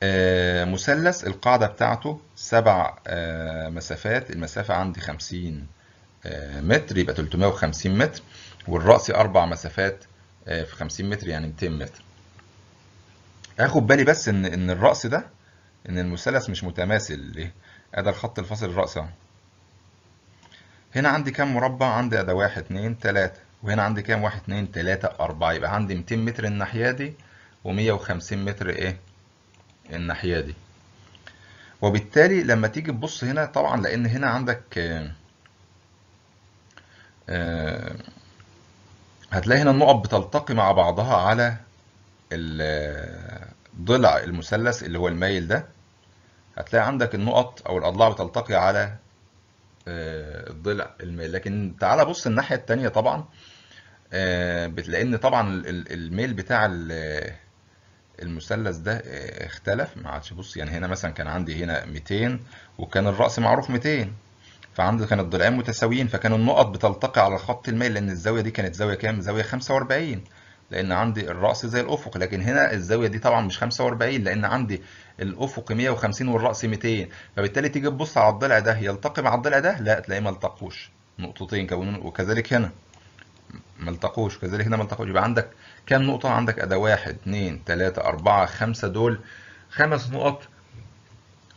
آه، مثلث القاعدة بتاعته سبع آه، مسافات المسافة عندي 50 آه، متر يبقى 350 متر والرأس أربع مسافات في 50 متر يعني 200 متر اخد بالي بس ان ان الرأس ده ان المثلث مش متماثل ليه؟ ادي الخط الفاصل الرأس اهو هنا عندي كام مربع؟ عندي ادي واحد اتنين تلاتة وهنا عندي كام؟ واحد اتنين تلاتة أربعة يبقى عندي 200 متر الناحية دي و150 متر ايه الناحيه دي وبالتالي لما تيجي تبص هنا طبعا لان هنا عندك آه، آه، هتلاقي هنا النقط بتلتقي مع بعضها على الضلع آه، المثلث اللي هو المايل ده هتلاقي عندك النقط او الاضلاع بتلتقي على الضلع المايل لكن تعال بص الناحيه الثانيه طبعا بتلاقي ان طبعا الميل بتاع المثلث ده آه، اختلف ما عادش بص يعني هنا مثلا كان عندي هنا 200 وكان الرأس معروف 200 فعندي كان الضلعين متساويين فكان النقط بتلتقي على الخط المائل لأن الزاوية دي كانت زاوية كام؟ زاوية 45 لأن عندي الرأس زي الأفق لكن هنا الزاوية دي طبعا مش 45 لأن عندي الأفق 150 والرأس 200 فبالتالي تيجي تبص على الضلع ده يلتقي مع الضلع ده؟ لا تلاقيه ما التقوش نقطتين كونوا وكذلك هنا ما التقوش كذلك هنا ما التقوش يبقى عندك كام نقطة عندك أداة واحد اتنين تلاتة أربعة خمسة دول خمس نقط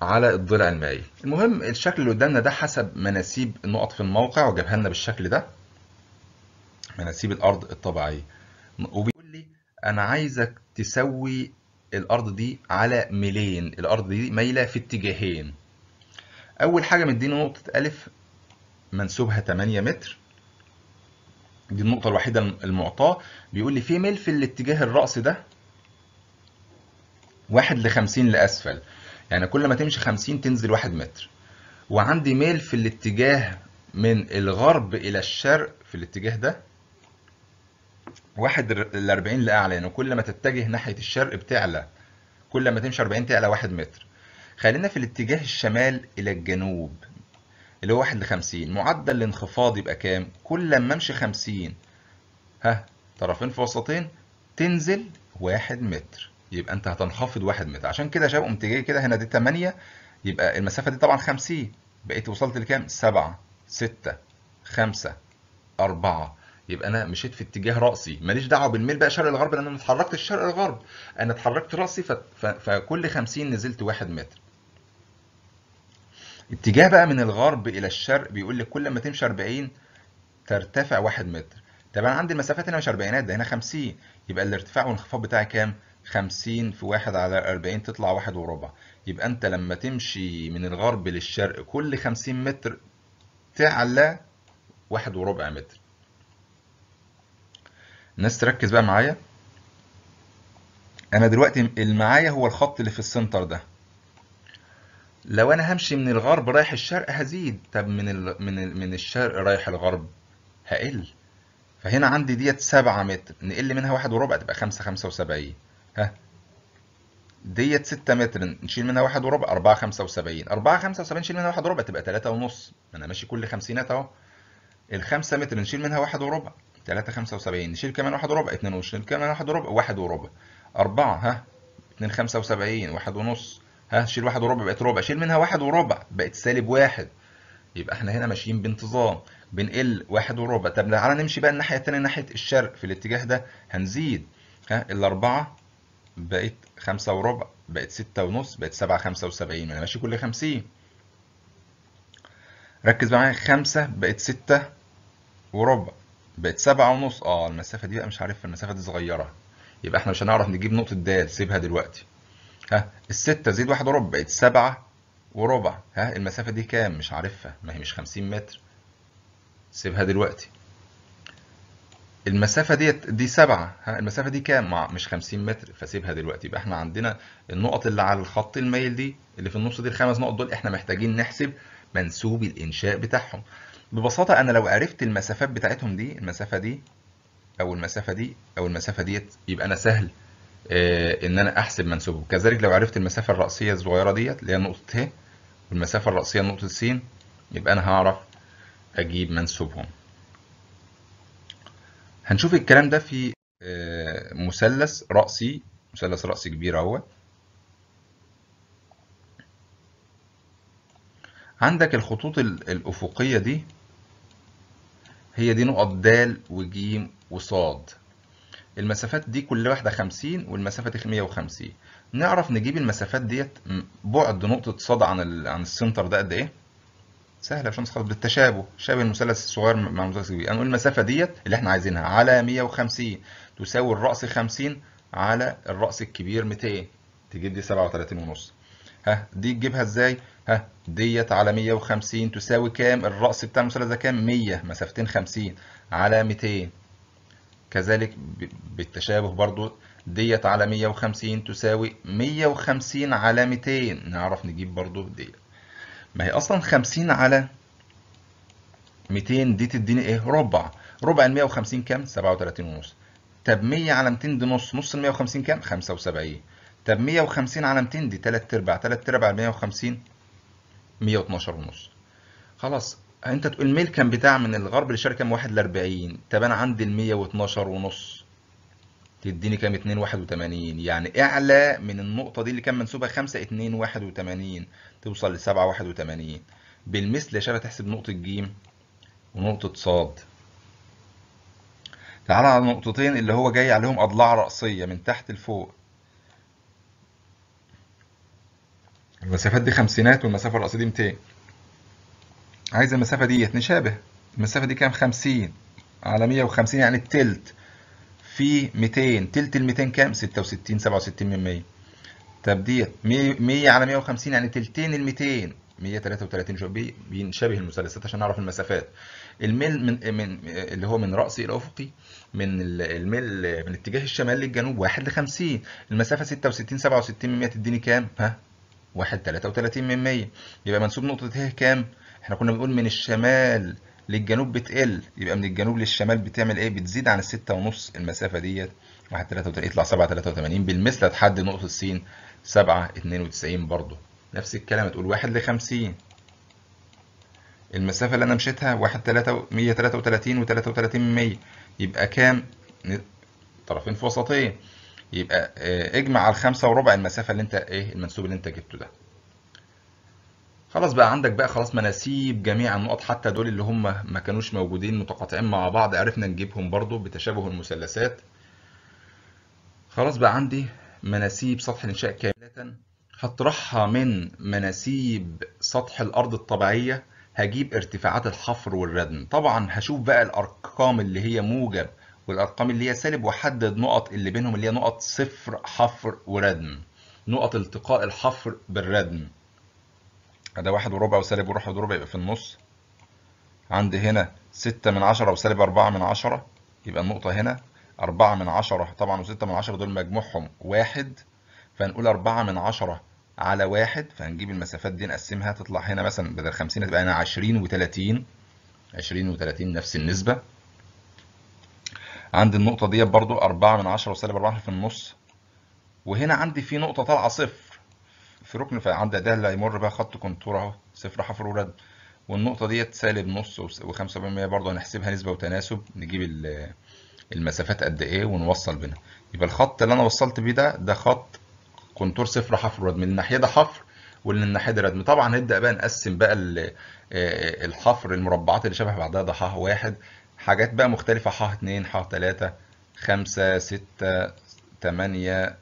على الضلع المائي المهم الشكل اللي قدامنا ده حسب مناسيب النقط في الموقع وجابها لنا بالشكل ده مناسيب الأرض الطبيعية وبيقول لي أنا عايزك تسوي الأرض دي على ميلين الأرض دي مايلة في اتجاهين أول حاجة مديني نقطة ألف منسوبها 8 متر دي النقطة الوحيدة المعطاة بيقول لي في ميل في الاتجاه الرأس ده واحد لخمسين لأسفل يعني كل ما تمشي خمسين تنزل واحد متر وعندي ميل في الاتجاه من الغرب إلى الشرق في الاتجاه ده واحد لأربعين لأعلى يعني كل ما تتجه ناحية الشرق بتعلى كل ما تمشي 40 تعلى واحد متر خلينا في الاتجاه الشمال إلى الجنوب اللي هو 1 ل 50 معدل الانخفاض يبقى كام كل لما امشي 50 ها طرفين في وسطين تنزل 1 متر يبقى انت هتنخفض 1 متر عشان كده شباب قمت جاي كده هنا دي 8 يبقى المسافه دي طبعا 50 بقيت وصلت لكام 7 6 5 4 يبقى انا مشيت في اتجاه راسي ماليش دعوه بالميل بقى شرق الغرب لان انا ما اتحركتش شرق الغرب انا اتحركت راسي ف... ف... فكل 50 نزلت 1 متر اتجاه بقى من الغرب الى الشرق بيقول لك كل ما تمشي 40 ترتفع 1 متر طب انا عندي المسافات هنا مش 40 ده هنا 50 يبقى الارتفاع والانخفاض بتاعي كام 50 في 1 على 40 تطلع 1 وربع يبقى انت لما تمشي من الغرب للشرق كل 50 متر تعلى 1 وربع متر الناس تركز بقى معايا انا دلوقتي اللي معايا هو الخط اللي في السنتر ده لو انا همشي من الغرب رايح الشرق هزيد طب من ال... من ال... من الشرق رايح الغرب هقل فهنا عندي ديت 7 متر نقل منها واحد وربع تبقى 5 75 ها ديت 6 متر نشيل منها واحد وربع 4 75 4 75 نشيل منها واحد وربع تبقى 3 ونص انا ماشي كل خمسينات اهو ال 5 متر نشيل منها واحد وربع 3 75 نشيل كمان واحد وربع 2 ونشيل كمان واحد وربع واحد وربع 4 ها 2 75 واحد ونص ها شيل واحد وربع بقت ربع شيل منها واحد وربع بقت سالب واحد يبقى احنا هنا ماشيين بانتظام بنقل واحد وربع طب تعالى نمشي بقى الناحيه الثانيه ناحيه الشرق في الاتجاه ده هنزيد ها الاربعه بقت خمسة وربع بقت ستة ونص بقت سبعة خمسة وسبعين أنا ماشي كل خمسين ركز معايا خمسة بقت ستة وربع بقت سبعة ونص اه المسافة دي بقى مش عارف المسافة دي صغيرة يبقى احنا مش هنعرف نجيب نقطة د سيبها دلوقتي ها الستة زيد واحد وربع بقت سبعة وربع ها المسافة دي كام مش عارفها ما هي مش خمسين متر سيبها دلوقتي المسافة ديت دي سبعة ها المسافة دي كام؟ مع مش 50 متر فسيبها دلوقتي يبقى احنا عندنا النقط اللي على الخط المايل دي اللي في النص دي الخمس نقط دول احنا محتاجين نحسب منسوب الإنشاء بتاعهم. ببساطة أنا لو عرفت المسافات بتاعتهم دي المسافة دي أو المسافة دي أو المسافة ديت يبقى أنا سهل آه، ان انا احسب منسوبه كذلك لو عرفت المسافه الراسيه الصغيره ديت اللي هي نقطه ه والمسافه الراسيه نقطه س يبقى انا هعرف اجيب منسوبهم هنشوف الكلام ده في آه، مثلث راسي مثلث راسي كبير اهو عندك الخطوط الافقيه دي هي دي نقط د وج وص المسافات دي كل واحدة 50 والمسافة دي 150 نعرف نجيب المسافات ديت بعد نقطة صاد عن عن السنتر ده قد إيه؟ سهلة يا باشمهندس خالص بالتشابه شابه المثلث الصغير مع المثلث الكبير هنقول المسافة ديت اللي احنا عايزينها على 150 تساوي الرأس 50 على الرأس الكبير 200 تجيب دي 37 ونص ها دي تجيبها ازاي؟ ها ديت على 150 تساوي كام؟ الرأس بتاع المثلث ده كام؟ 100 مسافتين 50 على 200 كذلك بالتشابه برضو ديت على 150 تساوي 150 على 200 نعرف نجيب برضو ديت ما هي اصلا 50 على 200 دي تديني ايه ربع ربع ال 150 كام 37 ونص طب 100 على 200 دي نص نص ال 150 كام 75 طب 150 على 200 دي 3 ارباع 3 ارباع ال 150 112 ونص خلاص انت تقول الميل كان بتاع من الغرب للشرق كام واحد لأربعين طب انا عندي المية واتناشر ونص تديني كام اتنين واحد وتمانين يعني اعلى من النقطة دي اللي كان منسوبها خمسة اتنين واحد وتمانين توصل لسبعة واحد وتمانين بالمثل يا شباب تحسب نقطة جيم ونقطة صاد تعالى على النقطتين اللي هو جاي عليهم أضلاع رأسية من تحت لفوق المسافات دي خمسينات والمسافة الرأسية دي متين عايز المسافة ديت نشابه المسافة دي كام 50 على 150 يعني التلت في 200 تلت ال 200 كام 66 67 من 100 طب ديت 100 على 150 يعني تلتين ال 200 133 جوبي بينشبه المثلثات عشان نعرف المسافات الميل من, من اللي هو من رأسي الى افقي من الميل من اتجاه الشمال للجنوب 1 ل 50 المسافه 66 67 من 100 تديني كام ها 1 33 من 100 يبقى منسوب نقطه ه كام احنا كنا بنقول من الشمال للجنوب بتقل يبقى من الجنوب للشمال بتعمل ايه بتزيد عن الستة ونص المسافة ديت 1 3 يطلع 7 83 بالمثل هتحدد نقطة السين 7 92 برضه نفس الكلام تقول 1 ل 50 المسافة اللي أنا مشيتها 1 3 133 و 33 من 100 يبقى كام؟ طرفين في وسطين يبقى آه، اجمع على الخمسة وربع المسافة اللي أنت إيه المنسوب اللي أنت جبته ده خلاص بقى عندك بقى خلاص مناسيب جميع النقط حتى دول اللي هم ما كانوش موجودين متقاطعين مع بعض عرفنا نجيبهم برضو بتشابه المثلثات خلاص بقى عندي مناسيب سطح الانشاء كاملة هطرحها من مناسيب سطح الارض الطبيعية هجيب ارتفاعات الحفر والردم طبعا هشوف بقى الارقام اللي هي موجب والارقام اللي هي سالب واحدد نقط اللي بينهم اللي هي نقط صفر حفر وردم نقط التقاء الحفر بالردم ده واحد وربع وسالب واحد وربع يبقى في النص عندي هنا ستة من عشرة وسالب أربعة من عشرة يبقى النقطة هنا أربعة من عشرة طبعا وستة من عشرة دول مجموعهم واحد فهنقول أربعة من عشرة على واحد فهنجيب المسافات دي نقسمها تطلع هنا مثلا بدل خمسين هتبقى هنا عشرين وتلاتين عشرين وتلاتين نفس النسبة عندي النقطة ديت برضو أربعة من عشرة وسالب أربعة في النص وهنا عندي في نقطة طالعة صفر في ركن فعند ده اللي هيمر بقى خط كنتور اهو صفر حفر ورد والنقطة ديت سالب نص و75% برضه هنحسبها نسبة وتناسب نجيب المسافات قد ايه ونوصل بينها يبقى الخط اللي انا وصلت بيه ده ده خط كنتور صفر حفر ورد من الناحية ده حفر واللي الناحية دي ردم طبعا هنبدأ بقى نقسم بقى آه، آه، الحفر المربعات اللي شبه بعضها ده ح واحد حاجات بقى مختلفة ح اثنين ح ثلاثه خمسة ستة ثمانيه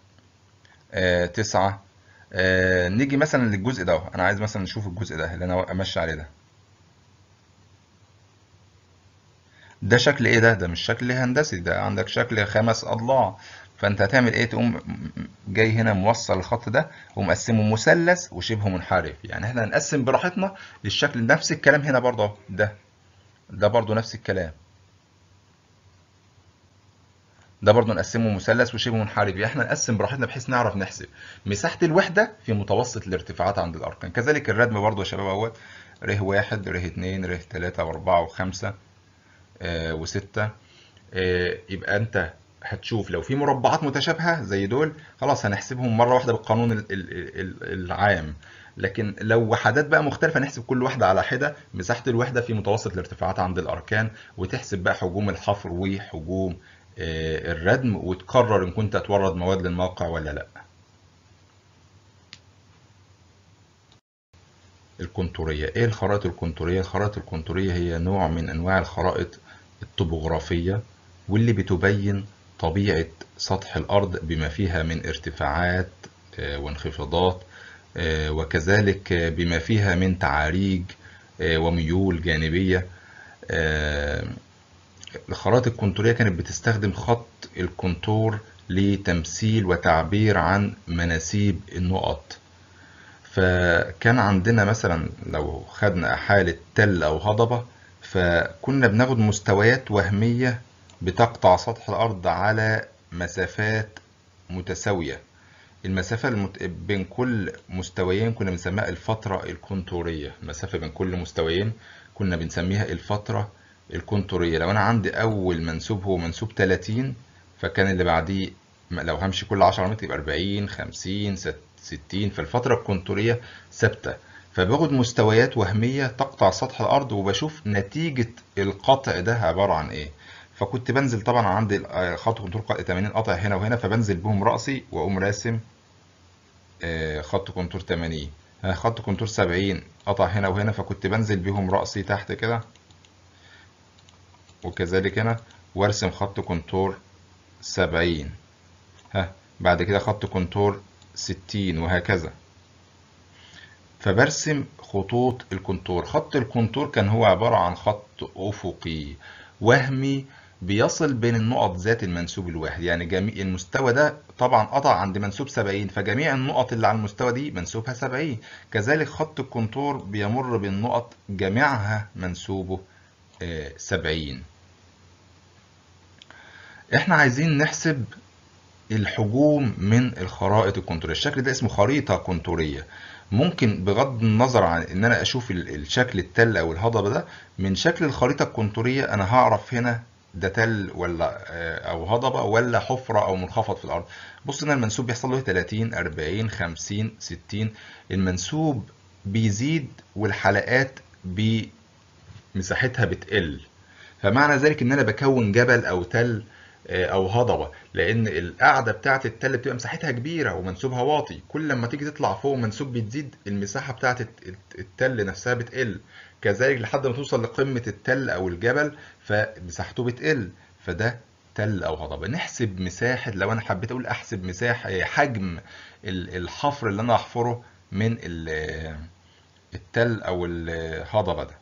آه، تسعة آه، نيجي مثلا للجزء ده انا عايز مثلا نشوف الجزء ده اللي انا امشي عليه ده ده شكل ايه ده ده مش شكل هندسي ده عندك شكل خمس اضلاع فانت هتعمل ايه تقوم جاي هنا موصل الخط ده ومقسمه مثلث وشبه منحرف يعني احنا هنقسم براحتنا للشكل نفس الكلام هنا برضه ده ده برضه نفس الكلام ده برضه نقسمه مثلث وشبه منحرف يعني احنا نقسم براحتنا بحيث نعرف نحسب مساحه الوحده في متوسط الارتفاعات عند الارقام كذلك الردم برضه يا شباب اهوت ر1 واحد 2 ر3 و واربعه وخمسه 5 آه، وسته 6 آه، يبقى انت هتشوف لو في مربعات متشابهه زي دول خلاص هنحسبهم مره واحده بالقانون العام لكن لو وحدات بقى مختلفة نحسب كل واحدة على حدة مساحة الوحدة في متوسط الارتفاعات عند الأركان وتحسب بقى حجوم الحفر وحجوم آه، الردم وتقرر ان كنت هتورد مواد للموقع ولا لا الكنتورية ايه الخرائط الكنتورية الخرائط الكنتورية هي نوع من انواع الخرائط الطبوغرافيه واللي بتبين طبيعه سطح الارض بما فيها من ارتفاعات آه، وانخفاضات آه، وكذلك بما فيها من تعاريج وميول جانبيه الخرائط الكنتورية كانت بتستخدم خط الكنتور لتمثيل وتعبير عن مناسيب النقط فكان عندنا مثلا لو خدنا حالة تل أو هضبة فكنا بناخد مستويات وهمية بتقطع سطح الأرض على مسافات متساوية المسافة المت... بين كل مستويين كنا بنسميها الفترة الكونتورية المسافة بين كل مستويين كنا بنسميها الفترة الكونتورية لو أنا عندي أول منسوب هو منسوب 30 فكان اللي بعديه لو همشي كل 10 متر يبقى 40 50 60 فالفترة الكونتورية ثابتة فباخد مستويات وهمية تقطع سطح الأرض وبشوف نتيجة القطع ده عبارة عن إيه فكنت بنزل طبعا عندي آه، خط كنتور 80 قطع هنا وهنا فبنزل بهم رأسي وأقوم راسم آه، خط كنتور 80 آه، خط كنتور 70 قطع هنا وهنا فكنت بنزل بهم رأسي تحت كده وكذلك هنا وارسم خط كونتور سبعين ها بعد كده خط كونتور ستين وهكذا فبرسم خطوط الكونتور خط الكونتور كان هو عبارة عن خط أفقي وهمي بيصل بين النقط ذات المنسوب الواحد يعني جميع المستوى ده طبعا قطع عند منسوب 70 فجميع النقط اللي على المستوى دي منسوبها 70 كذلك خط الكونتور بيمر بالنقط جميعها منسوبه سبعين احنا عايزين نحسب الحجوم من الخرائط الكونتورية الشكل ده اسمه خريطة كونتورية ممكن بغض النظر عن ان انا اشوف الشكل التل او الهضبة ده من شكل الخريطة الكونتورية انا هعرف هنا ده تل ولا آه، او هضبة ولا حفرة او منخفض في الارض بص هنا المنسوب بيحصل له 30 40 50 60 المنسوب بيزيد والحلقات بي مساحتها بتقل فمعنى ذلك ان انا بكون جبل او تل آه، او هضبه لان القاعده بتاعه التل بتبقى مساحتها كبيره ومنسوبها واطي كل لما تيجي تطلع فوق منسوب بتزيد المساحه بتاعه التل نفسها بتقل كذلك لحد ما توصل لقمه التل او الجبل فمساحته بتقل فده تل او هضبه نحسب مساحه لو انا حبيت اقول احسب مساحه آه، حجم الحفر اللي انا هحفره من آه، التل او الهضبه ده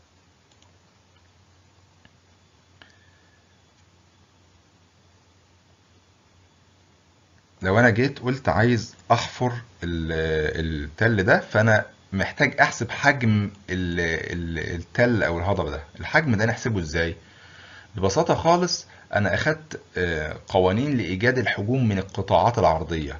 لو انا جيت قلت عايز احفر التل ده فانا محتاج احسب حجم التل او الهضبه ده الحجم ده نحسبه ازاي ببساطه خالص انا اخدت آه، قوانين لايجاد الحجوم من القطاعات العرضيه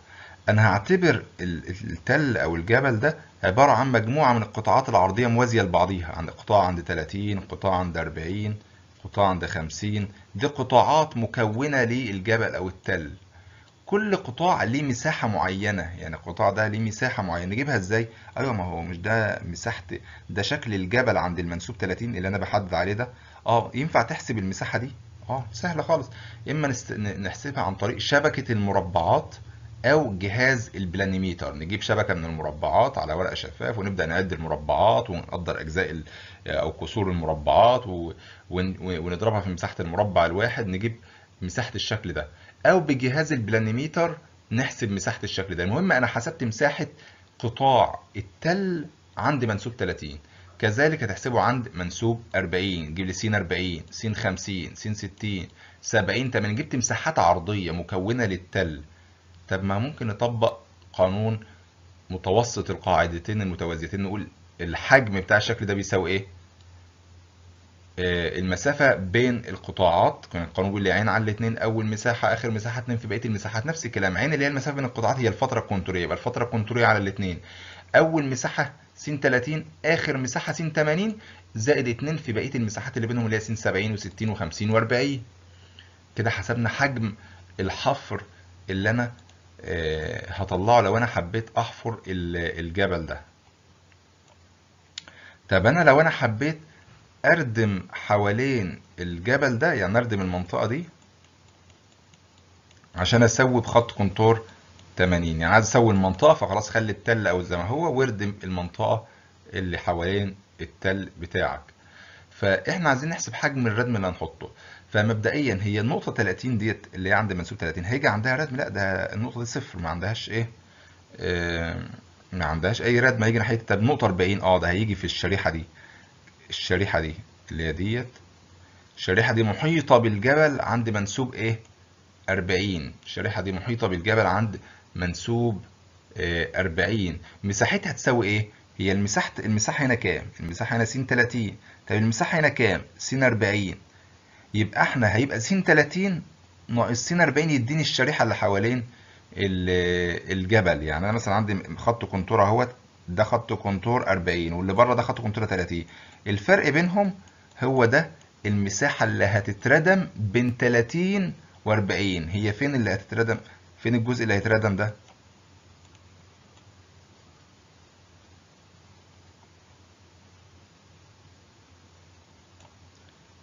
انا هعتبر التل او الجبل ده عباره عن مجموعه من القطاعات العرضيه موازيه لبعضيها عند قطاع عند 30 قطاع عند 40 قطاع عند 50 دي قطاعات مكونه للجبل او التل كل قطاع ليه مساحة معينة يعني القطاع ده ليه مساحة معينة نجيبها ازاي؟ ايوه ما هو مش ده مساحة ده شكل الجبل عند المنسوب 30 اللي انا بحدد عليه ده اه ينفع تحسب المساحة دي؟ اه سهلة خالص يا اما نحسبها عن طريق شبكة المربعات او جهاز البلانيميتر نجيب شبكه من المربعات على ورق شفاف ونبدا نعد المربعات ونقدر اجزاء او كسور المربعات ونضربها في مساحه المربع الواحد نجيب مساحه الشكل ده او بجهاز البلانيميتر نحسب مساحه الشكل ده المهم انا حسبت مساحه قطاع التل عند منسوب 30 كذلك هتحسبه عند منسوب 40 جيب لي س 40 س 50 س 60 70 80 جبت مساحات عرضيه مكونه للتل طب ما ممكن نطبق قانون متوسط القاعدتين المتوازيتين نقول الحجم بتاع الشكل ده بيساوي ايه آه، المسافة بين القطاعات كان القانون بيقول لي عين على الاثنين أول مساحة آخر مساحة اتنين في بقية المساحات نفس الكلام عين اللي هي المسافة بين القطاعات هي الفترة الكونتورية يبقى الفترة الكونتورية على الاثنين أول مساحة س 30 آخر مساحة س 80 زائد 2 في بقية المساحات اللي بينهم اللي هي س 70 و60 و50 و40 كده حسبنا حجم الحفر اللي أنا آه، هطلعه لو أنا حبيت أحفر الجبل ده طب أنا لو أنا حبيت اردم حوالين الجبل ده يعني اردم المنطقة دي عشان اسوي بخط كونتور 80 يعني عايز اسوي المنطقة فخلاص خلي التل او زي ما هو واردم المنطقة اللي حوالين التل بتاعك فاحنا عايزين نحسب حجم الردم اللي هنحطه فمبدئيا هي النقطة 30 ديت اللي هي عند منسوب 30 هيجي عندها ردم لا ده النقطة دي صفر ما عندهاش ايه آه ما عندهاش اي ردم هيجي ناحية طب نقطة 40 اه ده هيجي في الشريحة دي الشريحة دي اللي هي ديت الشريحة دي محيطة بالجبل عند منسوب ايه؟ 40 الشريحة دي محيطة بالجبل عند منسوب 40 آه، مساحتها تساوي ايه؟ هي المساحة المساحة هنا كام؟ المساحة هنا س 30 طب المساحة هنا كام؟ س 40 يبقى احنا هيبقى س 30 ناقص س 40 يديني الشريحة اللي حوالين الجبل يعني انا مثلا عندي خط كنتور اهوت ده خط كونتور 40 واللي بره ده خط كونتور 30 الفرق بينهم هو ده المساحة اللي هتتردم بين 30 و40 هي فين اللي هتتردم فين الجزء اللي هيتردم ده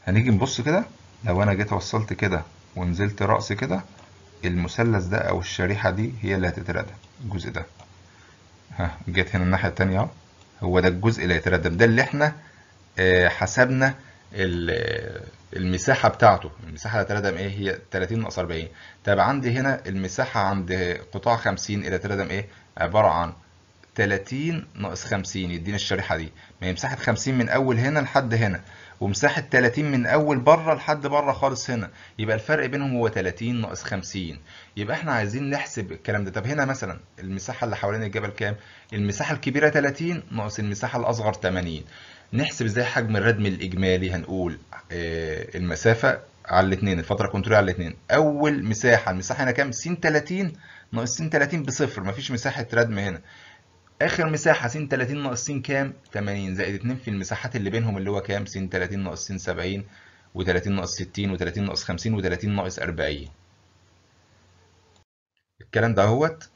هنيجي نبص كده لو انا جيت وصلت كده ونزلت رأس كده المثلث ده او الشريحة دي هي اللي هتتردم الجزء ده ها جيت هنا الناحية التانية اهو هو ده الجزء اللي هيتردم ده اللي احنا آه، حسبنا المساحة بتاعته المساحة اللي هتردم ايه هي 30 ناقص 40 طب عندي هنا المساحة عند قطاع 50 اللي هتردم ايه عبارة عن 30 ناقص 50 يدينا الشريحة دي ما هي مساحة 50 من أول هنا لحد هنا ومساحة 30 من أول بره لحد بره خالص هنا يبقى الفرق بينهم هو 30 ناقص 50 يبقى احنا عايزين نحسب الكلام ده طب هنا مثلا المساحة اللي حوالين الجبل كام؟ المساحة الكبيرة 30 ناقص المساحة الأصغر 80 نحسب ازاي حجم الردم الإجمالي هنقول اه المسافة على الاثنين الفترة كنترول على الاثنين أول مساحة المساحة هنا كام؟ س 30 ناقص س 30 بصفر مفيش مساحة ردم هنا اخر مساحه س 30 ناقص س كام 80 زائد 2 في المساحات اللي بينهم اللي هو كام س 30 ناقص س 70 و30 ناقص 60 و30 ناقص 50 و30 ناقص 40 الكلام ده اهوت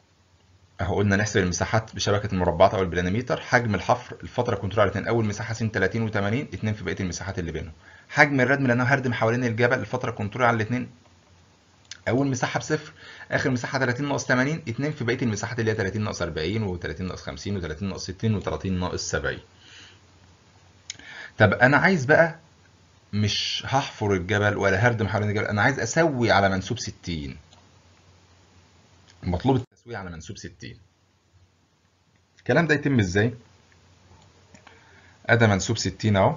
اهو قلنا نحسب المساحات بشبكه المربعات او البلانيميتر حجم الحفر الفتره كنترول على 2 اول مساحه س 30 و80 2 في بقيه المساحات اللي بينهم حجم الردم لانه انا هردم حوالين الجبل الفتره كنترول على 2 اول مساحه بصفر اخر مساحه 30 ناقص 80 2 في بقيه المساحات اللي هي 30 ناقص 40 و30 ناقص 50 و30 ناقص 60 و30 ناقص 70 طب انا عايز بقى مش هحفر الجبل ولا هردم حوالين الجبل انا عايز اسوي على منسوب 60 مطلوب التسويه على منسوب 60 الكلام ده يتم ازاي ادي منسوب 60 اهو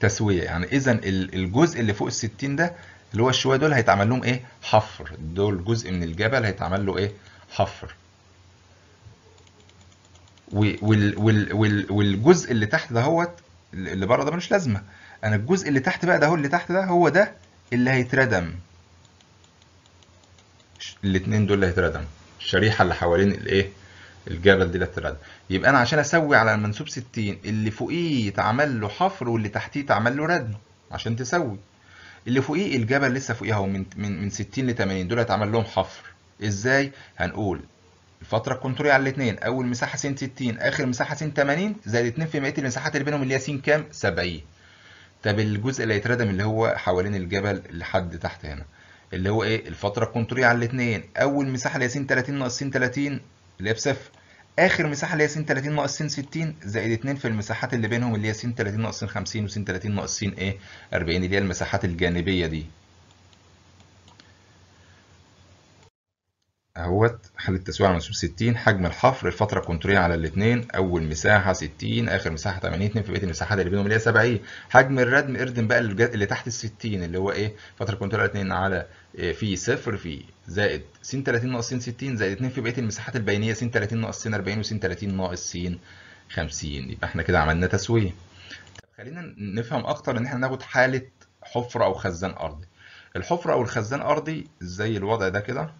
تسويه يعني اذا الجزء اللي فوق ال 60 ده اللي هو الشوية دول هيتعمل لهم ايه حفر دول جزء من الجبل هيتعمل له ايه حفر وال وال وال والجزء اللي تحت ده هو اللي بره ده ملوش لازمه انا الجزء اللي تحت بقى ده هو اللي تحت ده هو ده اللي هيتردم الاتنين دول اللي هيتردم الشريحه اللي حوالين الايه الجبل دي اللي هتتردم يبقى انا عشان اسوي على المنسوب 60 اللي فوقيه يتعمل له حفر واللي تحتيه يتعمل له ردم عشان تسوي اللي فوقيه الجبل لسه فوقيها اهو من من من 60 ل 80 دول هيتعمل لهم حفر ازاي هنقول الفترة الكنترولية على الاثنين أول مساحة س 60 آخر مساحة س 80 زائد 2 في مئات المساحات اللي بينهم اللي هي س كام؟ 70 طب الجزء اللي هيتردم اللي هو حوالين الجبل لحد تحت هنا اللي هو إيه؟ الفترة الكنترولية على الاثنين أول مساحة اللي هي س 30 ناقص س 30 اللي هي بصفر اخر مساحه اللي هي س 30 ناقص س 60 زائد 2 في المساحات اللي بينهم اللي هي س 30 ناقص س 50 وس 30 ناقص س ايه 40 اللي هي المساحات الجانبيه دي اهوت حالة التسويه على منسوب 60 حجم الحفر الفترة كنترولية على الاثنين أول مساحة 60 آخر مساحة 80 2 في بقية المساحات اللي بينهم اللي هي 70 حجم الردم اردم بقى اللي تحت ال 60 اللي هو إيه فترة كنترولية على الاثنين على آه، في صفر في زائد س 30 ناقص س 60 زائد 2 في بقية المساحات البينية س 30 ناقص س 40 وس 30 ناقص س 50 يبقى احنا كده عملنا تسوية طب خلينا نفهم أكتر إن احنا ناخد حالة حفرة أو خزان أرضي الحفرة أو الخزان أرضي زي الوضع ده كده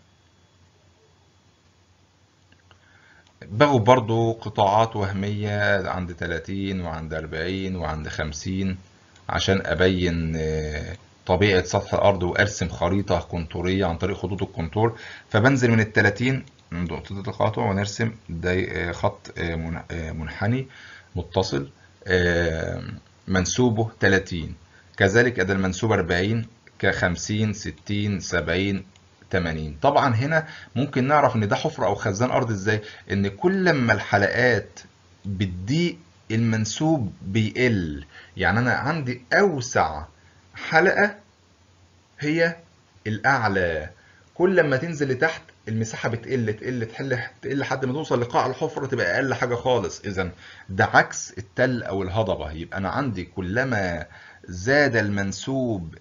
بغوا برضو قطاعات وهمية عند 30 وعند 40 وعند 50 عشان أبين آه، طبيعة سطح الأرض وأرسم خريطة كونتورية عن طريق خطوط الكونتور فبنزل من ال 30 من نقطة التقاطع ونرسم آه، خط آه، منحني متصل منسوبه 30 كذلك أدى المنسوب 40 ك 50 60 70 80 طبعا هنا ممكن نعرف ان ده حفرة او خزان ارض ازاي ان كل ما الحلقات بتضيق المنسوب بيقل يعني انا عندي اوسع حلقة هي الاعلى كل ما تنزل لتحت المساحه بتقل تقل تحل تقل لحد ما توصل لقاع الحفره تبقى اقل حاجه خالص اذا ده عكس التل او الهضبه يبقى انا عندي كلما زاد المنسوب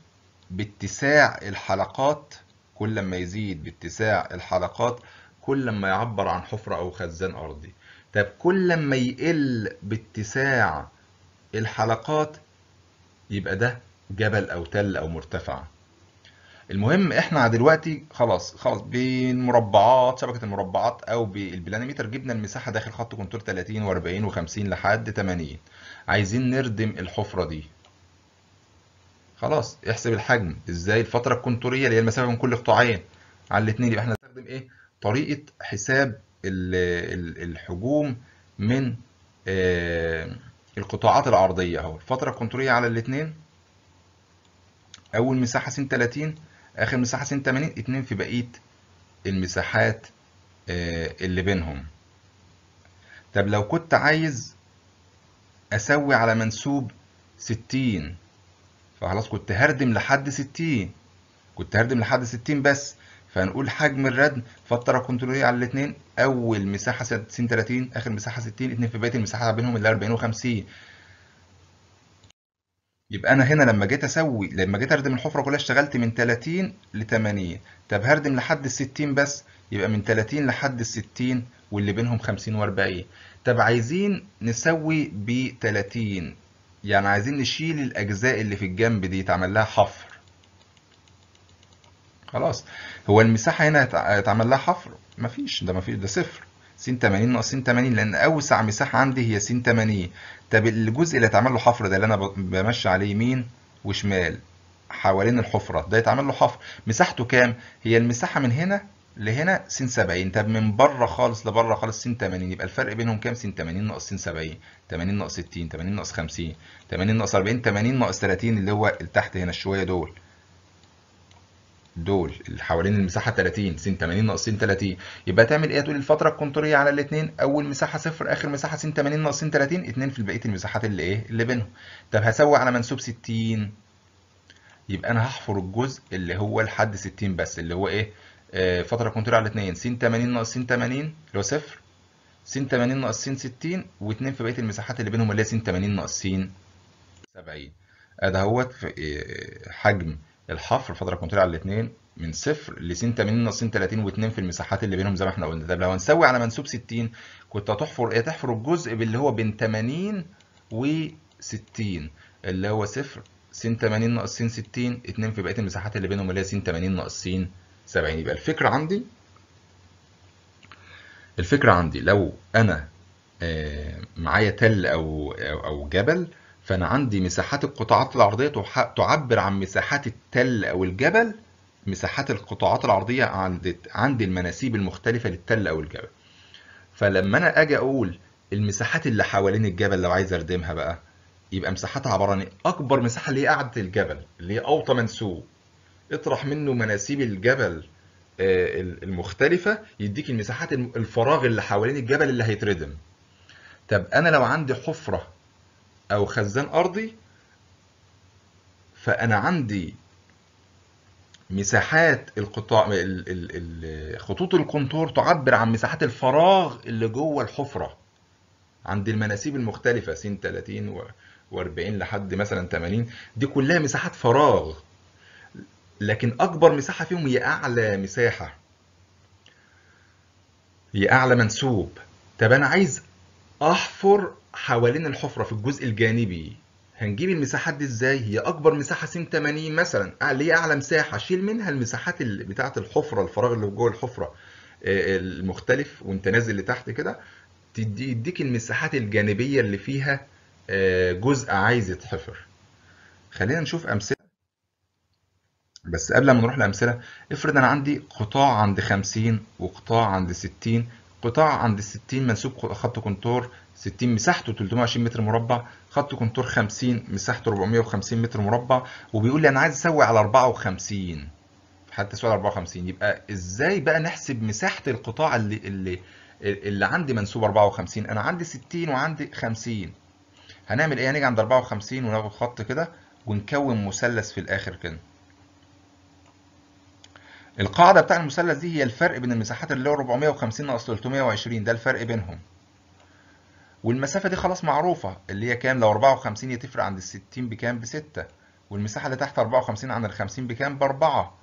باتساع الحلقات كل ما يزيد باتساع الحلقات كل ما يعبر عن حفرة أو خزان أرضي طب كل ما يقل باتساع الحلقات يبقى ده جبل أو تل أو مرتفع المهم احنا دلوقتي خلاص خلاص بالمربعات شبكه المربعات او بالبلانيمتر جبنا المساحه داخل خط كنتور 30 و40 و50 لحد 80 عايزين نردم الحفره دي خلاص احسب الحجم ازاي الفتره الكونتوريه اللي هي المسافه بين كل قطاعين على الاثنين يبقى احنا هنستخدم ايه طريقه حساب الحجوم من آه، القطاعات العرضيه اهو الفتره الكونتوريه على الاثنين اول مساحه س 30 اخر مساحه س 80 اتنين في بقيه المساحات آه، اللي بينهم طب لو كنت عايز اسوي على منسوب 60 فخلاص كنت هردم لحد 60 كنت هردم لحد 60 بس فهنقول حجم الردم فتره كنتروليه على الاثنين اول مساحه 60 30 اخر مساحه 60 اثنين في بقيه المساحه بينهم اللي 40 و50 يبقى انا هنا لما جيت اسوي لما جيت اردم الحفره كلها اشتغلت من 30 ل 80 طب هردم لحد ال 60 بس يبقى من 30 لحد ال 60 واللي بينهم 50 و40 طب عايزين نسوي ب 30 يعني عايزين نشيل الأجزاء اللي في الجنب دي يتعمل لها حفر خلاص هو المساحة هنا هيتعمل لها حفر مفيش ده مفيش ده صفر س 80 ناقص س 80 لأن أوسع مساحة عندي هي س 80 طب الجزء اللي هيتعمل له حفر ده اللي أنا بمشي عليه يمين وشمال حوالين الحفرة ده يتعمل له حفر مساحته كام؟ هي المساحة من هنا لهنا س 70 طب من بره خالص لبره خالص س 80 يبقى الفرق بينهم كام س 80 ناقص س 70 80 ناقص 60 80 ناقص 50 80 ناقص 40 80 ناقص 30 اللي هو تحت هنا الشويه دول دول اللي حوالين المساحه 30 س 80 ناقص س 30 يبقى تعمل ايه تقول الفتره الكونتوريه على الاثنين اول مساحه صفر اخر مساحه س 80 ناقص س 30 2 في بقيه المساحات اللي ايه اللي بينهم طب هسوي على منسوب 60 يبقى انا هحفر الجزء اللي هو لحد 60 بس اللي هو ايه آه، فتره كونتوري على 2 س 80 ناقص س 80 اللي هو صفر س 80 ناقص س 60 و2 في بقيه المساحات اللي بينهم اللي هي س 80 ناقص س 70 ادي اهوت آه، حجم الحفر فتره كونتوري على 2 من صفر ل س 80 ناقص س 30 و2 في المساحات اللي بينهم زي ما احنا قلنا طب لو هنسوي على منسوب 60 كنت هتحفر ايه هتحفر الجزء اللي هو بين 80 و 60 اللي هو صفر س 80 ناقص س 60 2 في بقيه المساحات اللي بينهم اللي هي س 80 ناقص س 70 يبقى الفكرة عندي الفكرة عندي لو أنا آه، معايا تل أو أو جبل فأنا عندي مساحات القطاعات العرضية تعبر عن مساحات التل أو الجبل مساحات القطاعات العرضية عند عند المناسيب المختلفة للتل أو الجبل فلما أنا أجي أقول المساحات اللي حوالين الجبل لو عايز أردمها بقى يبقى مساحتها عبارة عن إيه؟ أكبر مساحة اللي هي قاعدة الجبل اللي هي أوطى منسوب اطرح منه مناسيب الجبل آه، المختلفة يديك المساحات الفراغ اللي حوالين الجبل اللي هيتردم طب أنا لو عندي حفرة أو خزان أرضي فأنا عندي مساحات القطاع خطوط الكونتور تعبر عن مساحات الفراغ اللي جوه الحفرة عند المناسيب المختلفة س 30 و 40 لحد مثلا 80 دي كلها مساحات فراغ لكن اكبر مساحه فيهم هي اعلى مساحه هي اعلى منسوب طب انا عايز احفر حوالين الحفره في الجزء الجانبي هنجيب المساحات دي ازاي هي اكبر مساحه سين 80 مثلا آه، اللي هي اعلى مساحه شيل منها المساحات بتاعه الحفره الفراغ اللي جوه الحفره آه، المختلف وانت نازل لتحت كده تدي يديك المساحات الجانبيه اللي فيها آه، جزء عايز يتحفر خلينا نشوف امثله بس قبل ما نروح لأمثلة افرض أنا عندي قطاع عند 50 وقطاع عند 60 قطاع عند 60 منسوب خط كنتور 60 مساحته 320 متر مربع خط كنتور 50 مساحته 450 متر مربع وبيقول لي أنا عايز أسوي على 54 حتى على 54 يبقى ازاي بقى نحسب مساحه القطاع اللي اللي اللي عندي منسوب 54 انا عندي 60 وعندي 50 هنعمل ايه هنيجي عند 54 وناخد خط كده ونكون مثلث في الاخر كده القاعدة بتاع المثلث دي هي الفرق بين المساحات اللي هو 450 ناقص 320 ده الفرق بينهم والمسافة دي خلاص معروفة اللي هي كام لو 54 يتفرق عند ال 60 بكام ب 6 والمساحة اللي تحت 54 عند ال 50 بكام ب 4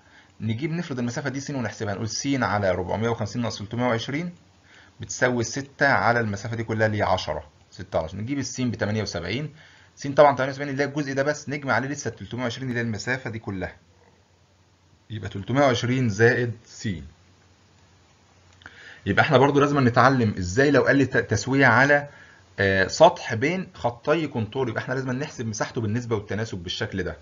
نجيب نفرض المسافة دي س ونحسبها نقول س على 450 ناقص 320 بتساوي 6 على المسافة دي كلها اللي هي 10 16 نجيب الس ب 78 س طبعا 78 اللي هي الجزء ده بس نجمع عليه لسه 320 اللي هي المسافة دي كلها يبقى 320 زائد س يبقى احنا برضو لازم نتعلم ازاي لو قال لي تسويه على آه، سطح بين خطي كونتور يبقى احنا لازم نحسب مساحته بالنسبه والتناسب بالشكل ده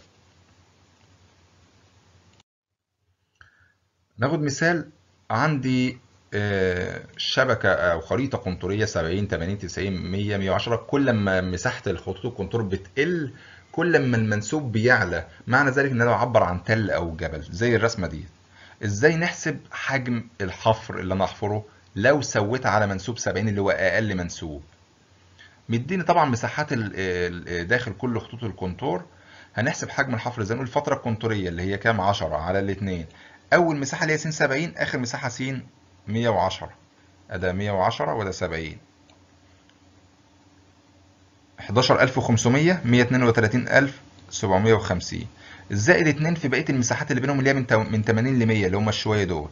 ناخد مثال عندي آه، شبكه او خريطه كونتوريه 70 80 90 100 110 كل ما مساحه الخطوط الكونتور بتقل كل ما المنسوب بيعلى معنى ذلك ان انا بعبر عن تل او جبل زي الرسمه دي ازاي نحسب حجم الحفر اللي انا احفره لو سويت على منسوب 70 اللي هو اقل منسوب مديني طبعا مساحات داخل كل خطوط الكونتور هنحسب حجم الحفر زي ما نقول الفتره الكونتوريه اللي هي كام 10 على الاثنين اول مساحه اللي هي س 70 اخر مساحه س 110 ادي 110 وده 70 11500 132750 الزائد 2 في بقيه المساحات اللي بينهم اللي هي من من 80 ل 100 اللي هم الشويه دول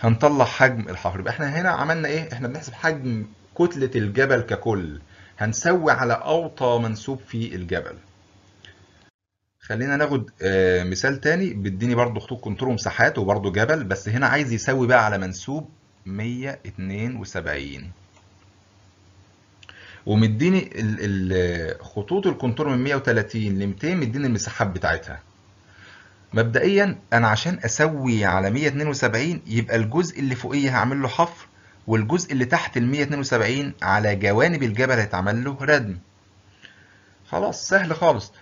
هنطلع حجم الحفر يبقى احنا هنا عملنا ايه احنا بنحسب حجم كتله الجبل ككل هنسوي على اوطى منسوب في الجبل خلينا ناخد آه، مثال تاني بيديني برضو خطوط كنترول ومساحات وبرضو جبل بس هنا عايز يسوي بقى على منسوب 172 ومديني خطوط الكونتور من 130 ل 200 مديني المساحات بتاعتها مبدئيا انا عشان اسوي على 172 يبقى الجزء اللي فوقيه هعمل له حفر والجزء اللي تحت ال 172 على جوانب الجبل هيتعمل له ردم خلاص سهل خالص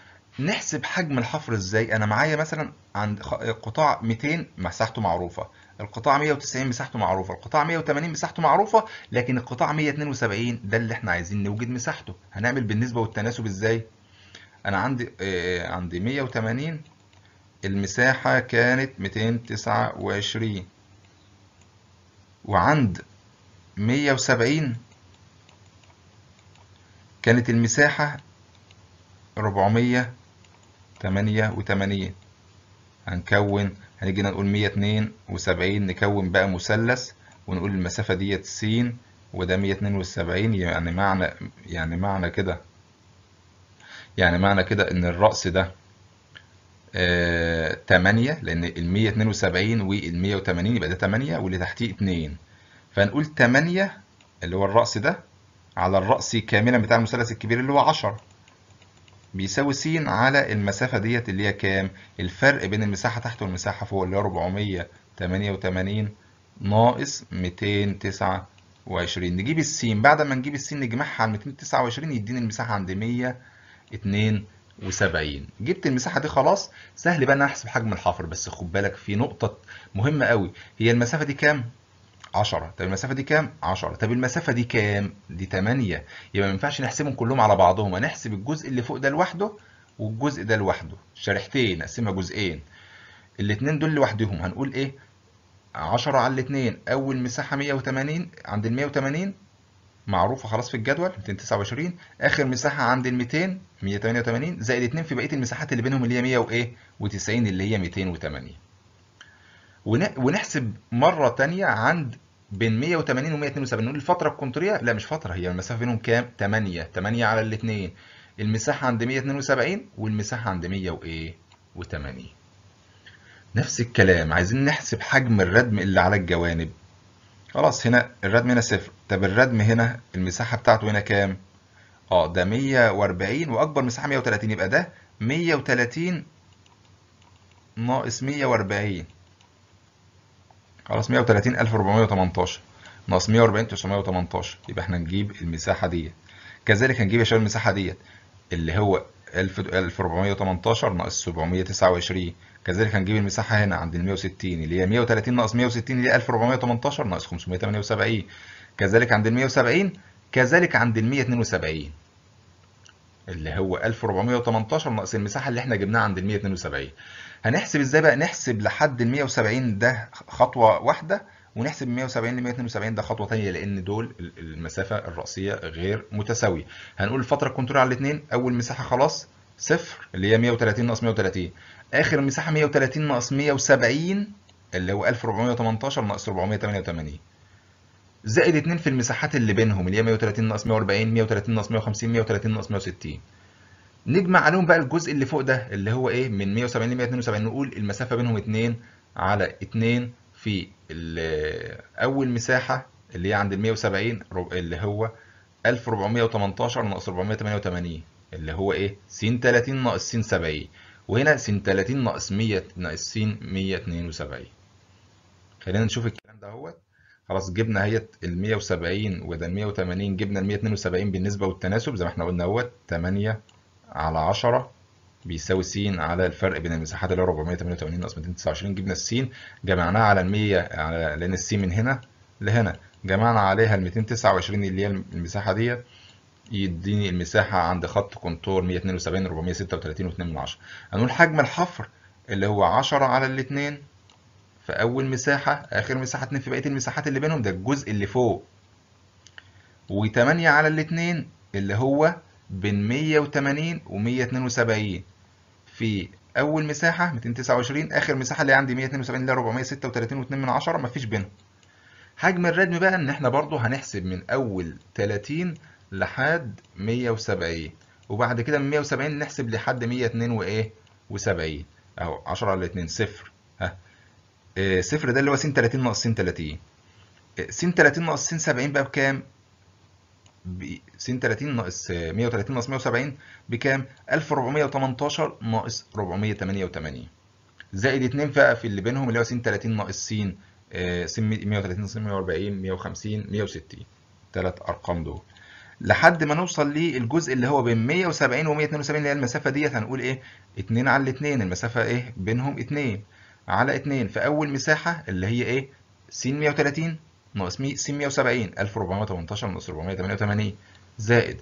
نحسب حجم الحفر ازاي انا معايا مثلا عند قطاع 200 مساحته معروفه القطاع 190 مساحته معروفة القطاع 180 مساحته معروفة لكن القطاع 172 ده اللي احنا عايزين نوجد مساحته هنعمل بالنسبة والتناسب ازاي انا عندي آه عندي 180 المساحة كانت 229 وعند 170 كانت المساحة 488 هنكون هنيجي نقول 172 نكون بقى مثلث ونقول المسافة ديت س وده 172 يعني معنى يعني معنى كده يعني معنى كده ان الرأس ده آه 8 لان ال 172 وال 180 يبقى ده 8 واللي تحتيه 2 فنقول 8 اللي هو الرأس ده على الرأس كاملا بتاع المثلث الكبير اللي هو 10 بيساوي س على المسافة ديت اللي هي كام؟ الفرق بين المساحة تحت والمساحة فوق اللي هي 488 ناقص 229 نجيب السين بعد ما نجيب السين نجمعها على 229 يديني المساحة عند 172 جبت المساحة دي خلاص سهل بقى ان انا احسب حجم الحفر بس خد بالك في نقطة مهمة قوي هي المسافة دي كام؟ 10 طب المسافه دي كام 10 طب المسافه دي كام دي 8 يبقى ما ينفعش نحسبهم كلهم على بعضهم هنحسب الجزء اللي فوق ده لوحده والجزء ده لوحده شريحتين نقسمها جزئين الاثنين دول لوحدهم هنقول ايه 10 على الاثنين اول مساحه 180 عند ال 180 معروفه خلاص في الجدول 229 اخر مساحه عند ال 200 188 زائد 2 في بقيه المساحات اللي بينهم اللي هي 100 وايه و90 اللي هي 280 ونحسب مره ثانيه عند بين 180 و 172 نقول الفترة الكونتريه لا مش فترة هي المسافة بينهم كام 8 8 على الاثنين المساحة عند 172 والمساحة عند 180 نفس الكلام عايزين نحسب حجم الردم اللي على الجوانب خلاص هنا الردم هنا صفر طب الردم هنا المساحة بتاعته هنا كام اه ده 140 واكبر مساحة 130 يبقى ده 130 ناقص 140 خلاص 130418 ناقص 140918 يبقى احنا نجيب المساحه ديت كذلك هنجيب يا شباب المساحه ديت اللي هو 1418 ناقص 729 كذلك هنجيب المساحه هنا عند ال 160 اللي هي 130 ناقص 160 اللي هي 1418 ناقص 578 كذلك عند ال 170 كذلك عند ال 172 اللي هو 1418 ناقص المساحه اللي احنا جبناها عند ال 172 هنحسب ازاي بقى نحسب لحد ال 170 ده خطوه واحده ونحسب من 170 ل 172 ده خطوه ثانيه لان دول المسافه الراسيه غير متساويه هنقول الفتره الكنترول على الاثنين اول مساحه خلاص صفر اللي هي 130 ناقص 130 اخر مساحه 130 ناقص 170 اللي هو 1418 ناقص 488 زائد 2 في المساحات اللي بينهم اللي هي 130 ناقص 140 130 ناقص 150 130 ناقص 160 نجمع عليهم بقى الجزء اللي فوق ده اللي هو ايه من 170 ل 172 نقول المسافه بينهم 2 على 2 في اول مساحه اللي هي عند ال 170 اللي هو 1418 ناقص 488 اللي هو ايه س 30 ناقص س 70 وهنا س 30 ناقص 100 ناقص س 172 خلينا نشوف الكلام ده اهوت خلاص جبنا اهيت ال 170 وده ال 180 جبنا ال 172 بالنسبه والتناسب زي ما احنا قلنا اهوت 8 على 10 بيساوي س على الفرق بين المساحات اللي هو 488 ناقص 229 جبنا الس جمعناها على ال 100 على لان الس من هنا لهنا جمعنا عليها ال 229 اللي هي المساحه ديت يديني المساحه عند خط كونتور 172 436 و2 من 10 هنقول حجم الحفر اللي هو 10 على الاثنين في اول مساحه اخر مساحه 2 في بقيه المساحات اللي بينهم ده الجزء اللي فوق و8 على الاثنين اللي هو بين 180 و 172 في اول مساحه 229 اخر مساحه اللي عندي 172 اللي 436 و2 من عشره مفيش بينهم حجم الردم بقى ان احنا برضو هنحسب من اول 30 لحد 170 وبعد كده من 170 نحسب لحد 102 وايه و70 اهو 10 على 2 صفر ها آه، صفر ده اللي هو س 30 ناقص س 30 س 30 ناقص س 70 بقى بكام سين 30 ناقص 130 آه، ناقص 170 بكام 1418 ناقص 488 زائد 2 بقى في اللي بينهم اللي هو سين 30 ناقص سين آه، سين 130 ناقص 140 150 160 ثلاث ارقام دول لحد ما نوصل للجزء اللي هو بين 170 و 172 اللي هي المسافه ديت هنقول ايه 2 على 2 المسافه ايه بينهم 2 على 2 في اول مساحه اللي هي ايه س 130 ناقص س 170 1418 ناقص 488 زائد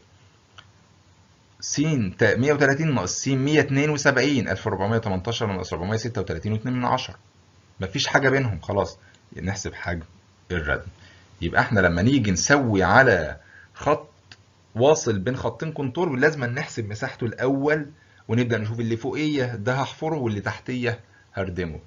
س 130 ناقص س 172 1418 ناقص 436 و2 من 10 مفيش حاجة بينهم خلاص نحسب حجم الردم يبقى احنا لما نيجي نسوي على خط واصل بين خطين كونتور لازم نحسب مساحته الأول ونبدأ نشوف اللي فوقيه ده هحفره واللي تحتيه هردمه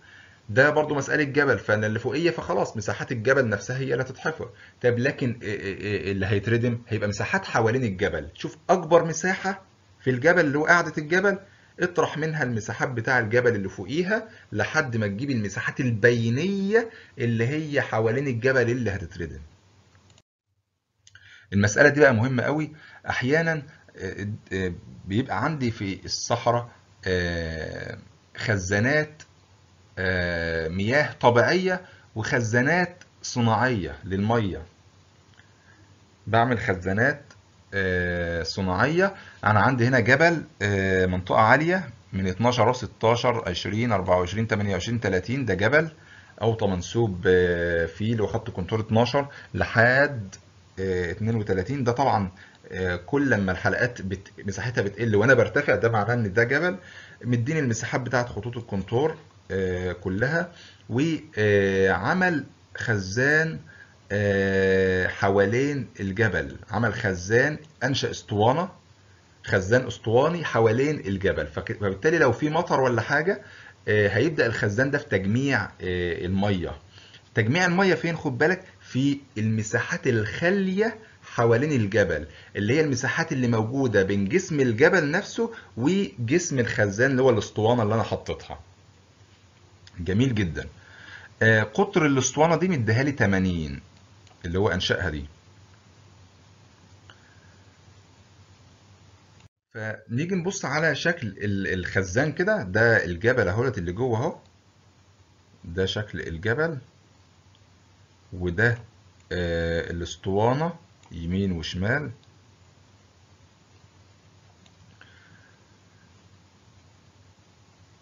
ده برضو مسألة جبل فأنا اللي فوقية فخلاص مساحات الجبل نفسها هي اللي هتتحفر طب لكن إيه، إيه، إيه، اللي هيتردم هيبقى مساحات حوالين الجبل شوف أكبر مساحة في الجبل اللي هو قاعدة الجبل اطرح منها المساحات بتاع الجبل اللي فوقيها لحد ما تجيب المساحات البينية اللي هي حوالين الجبل اللي هتتردم المسألة دي بقى مهمة قوي أحيانا آه، آه، بيبقى عندي في الصحراء آه، خزانات آه، مياه طبيعية وخزانات صناعية للمية بعمل خزانات آه، صناعية أنا عندي هنا جبل آه، منطقة عالية من 12 16 20 24 28 30 ده جبل أوطى منسوب فيل وخط كنتور 12 لحد 32 ده طبعا كل لما الحلقات مساحتها بتقل وانا برتفع ده معناه ان ده جبل مديني المساحات بتاعت خطوط الكنتور آه، كلها وعمل خزان آه، حوالين الجبل عمل خزان انشا اسطوانه خزان اسطواني حوالين الجبل فبالتالي لو في مطر ولا حاجه آه، هيبدا الخزان ده في تجميع الميه تجميع الميه فين خد بالك في المساحات الخاليه حوالين الجبل اللي هي المساحات اللي موجوده بين جسم الجبل نفسه وجسم الخزان اللي هو الاسطوانه اللي انا حطيتها جميل جدا آه قطر الاسطوانه دي مديها لي 80 اللي هو انشاها دي فنيجي نبص على شكل الخزان كده ده الجبل اهوت اللي جوه اهو ده شكل الجبل وده آه الاسطوانه يمين وشمال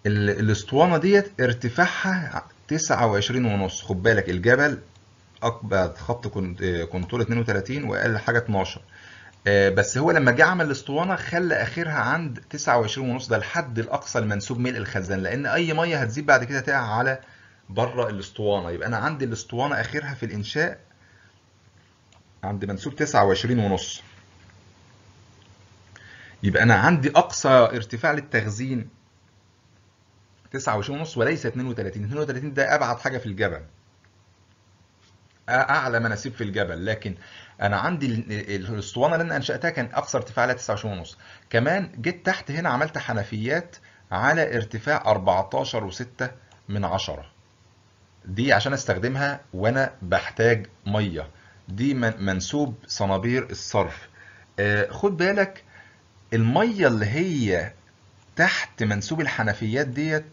الاسطوانه ديت ارتفاعها 29 ونص خد بالك الجبل اكبر خط آه، كنترول 32 واقل حاجه 12 آه، بس هو لما جه عمل الاسطوانه خلى اخرها عند 29 ونص ده الحد الاقصى المنسوب ملء الخزان لان اي ميه هتزيد بعد كده تقع على بره الاسطوانه يبقى انا عندي الاسطوانه اخرها في الانشاء عند منسوب 29 ونص يبقى انا عندي اقصى ارتفاع للتخزين 29.5 ونص وليس 32 32 ده ابعد حاجه في الجبل اعلى مناسيب في الجبل لكن انا عندي الاسطوانه اللي انا انشاتها كان اقصى ارتفاع لها 29.5 ونص كمان جيت تحت هنا عملت حنفيات على ارتفاع 14.6 من 10 دي عشان استخدمها وانا بحتاج ميه دي منسوب صنابير الصرف آه، خد بالك الميه اللي هي تحت منسوب الحنفيات ديت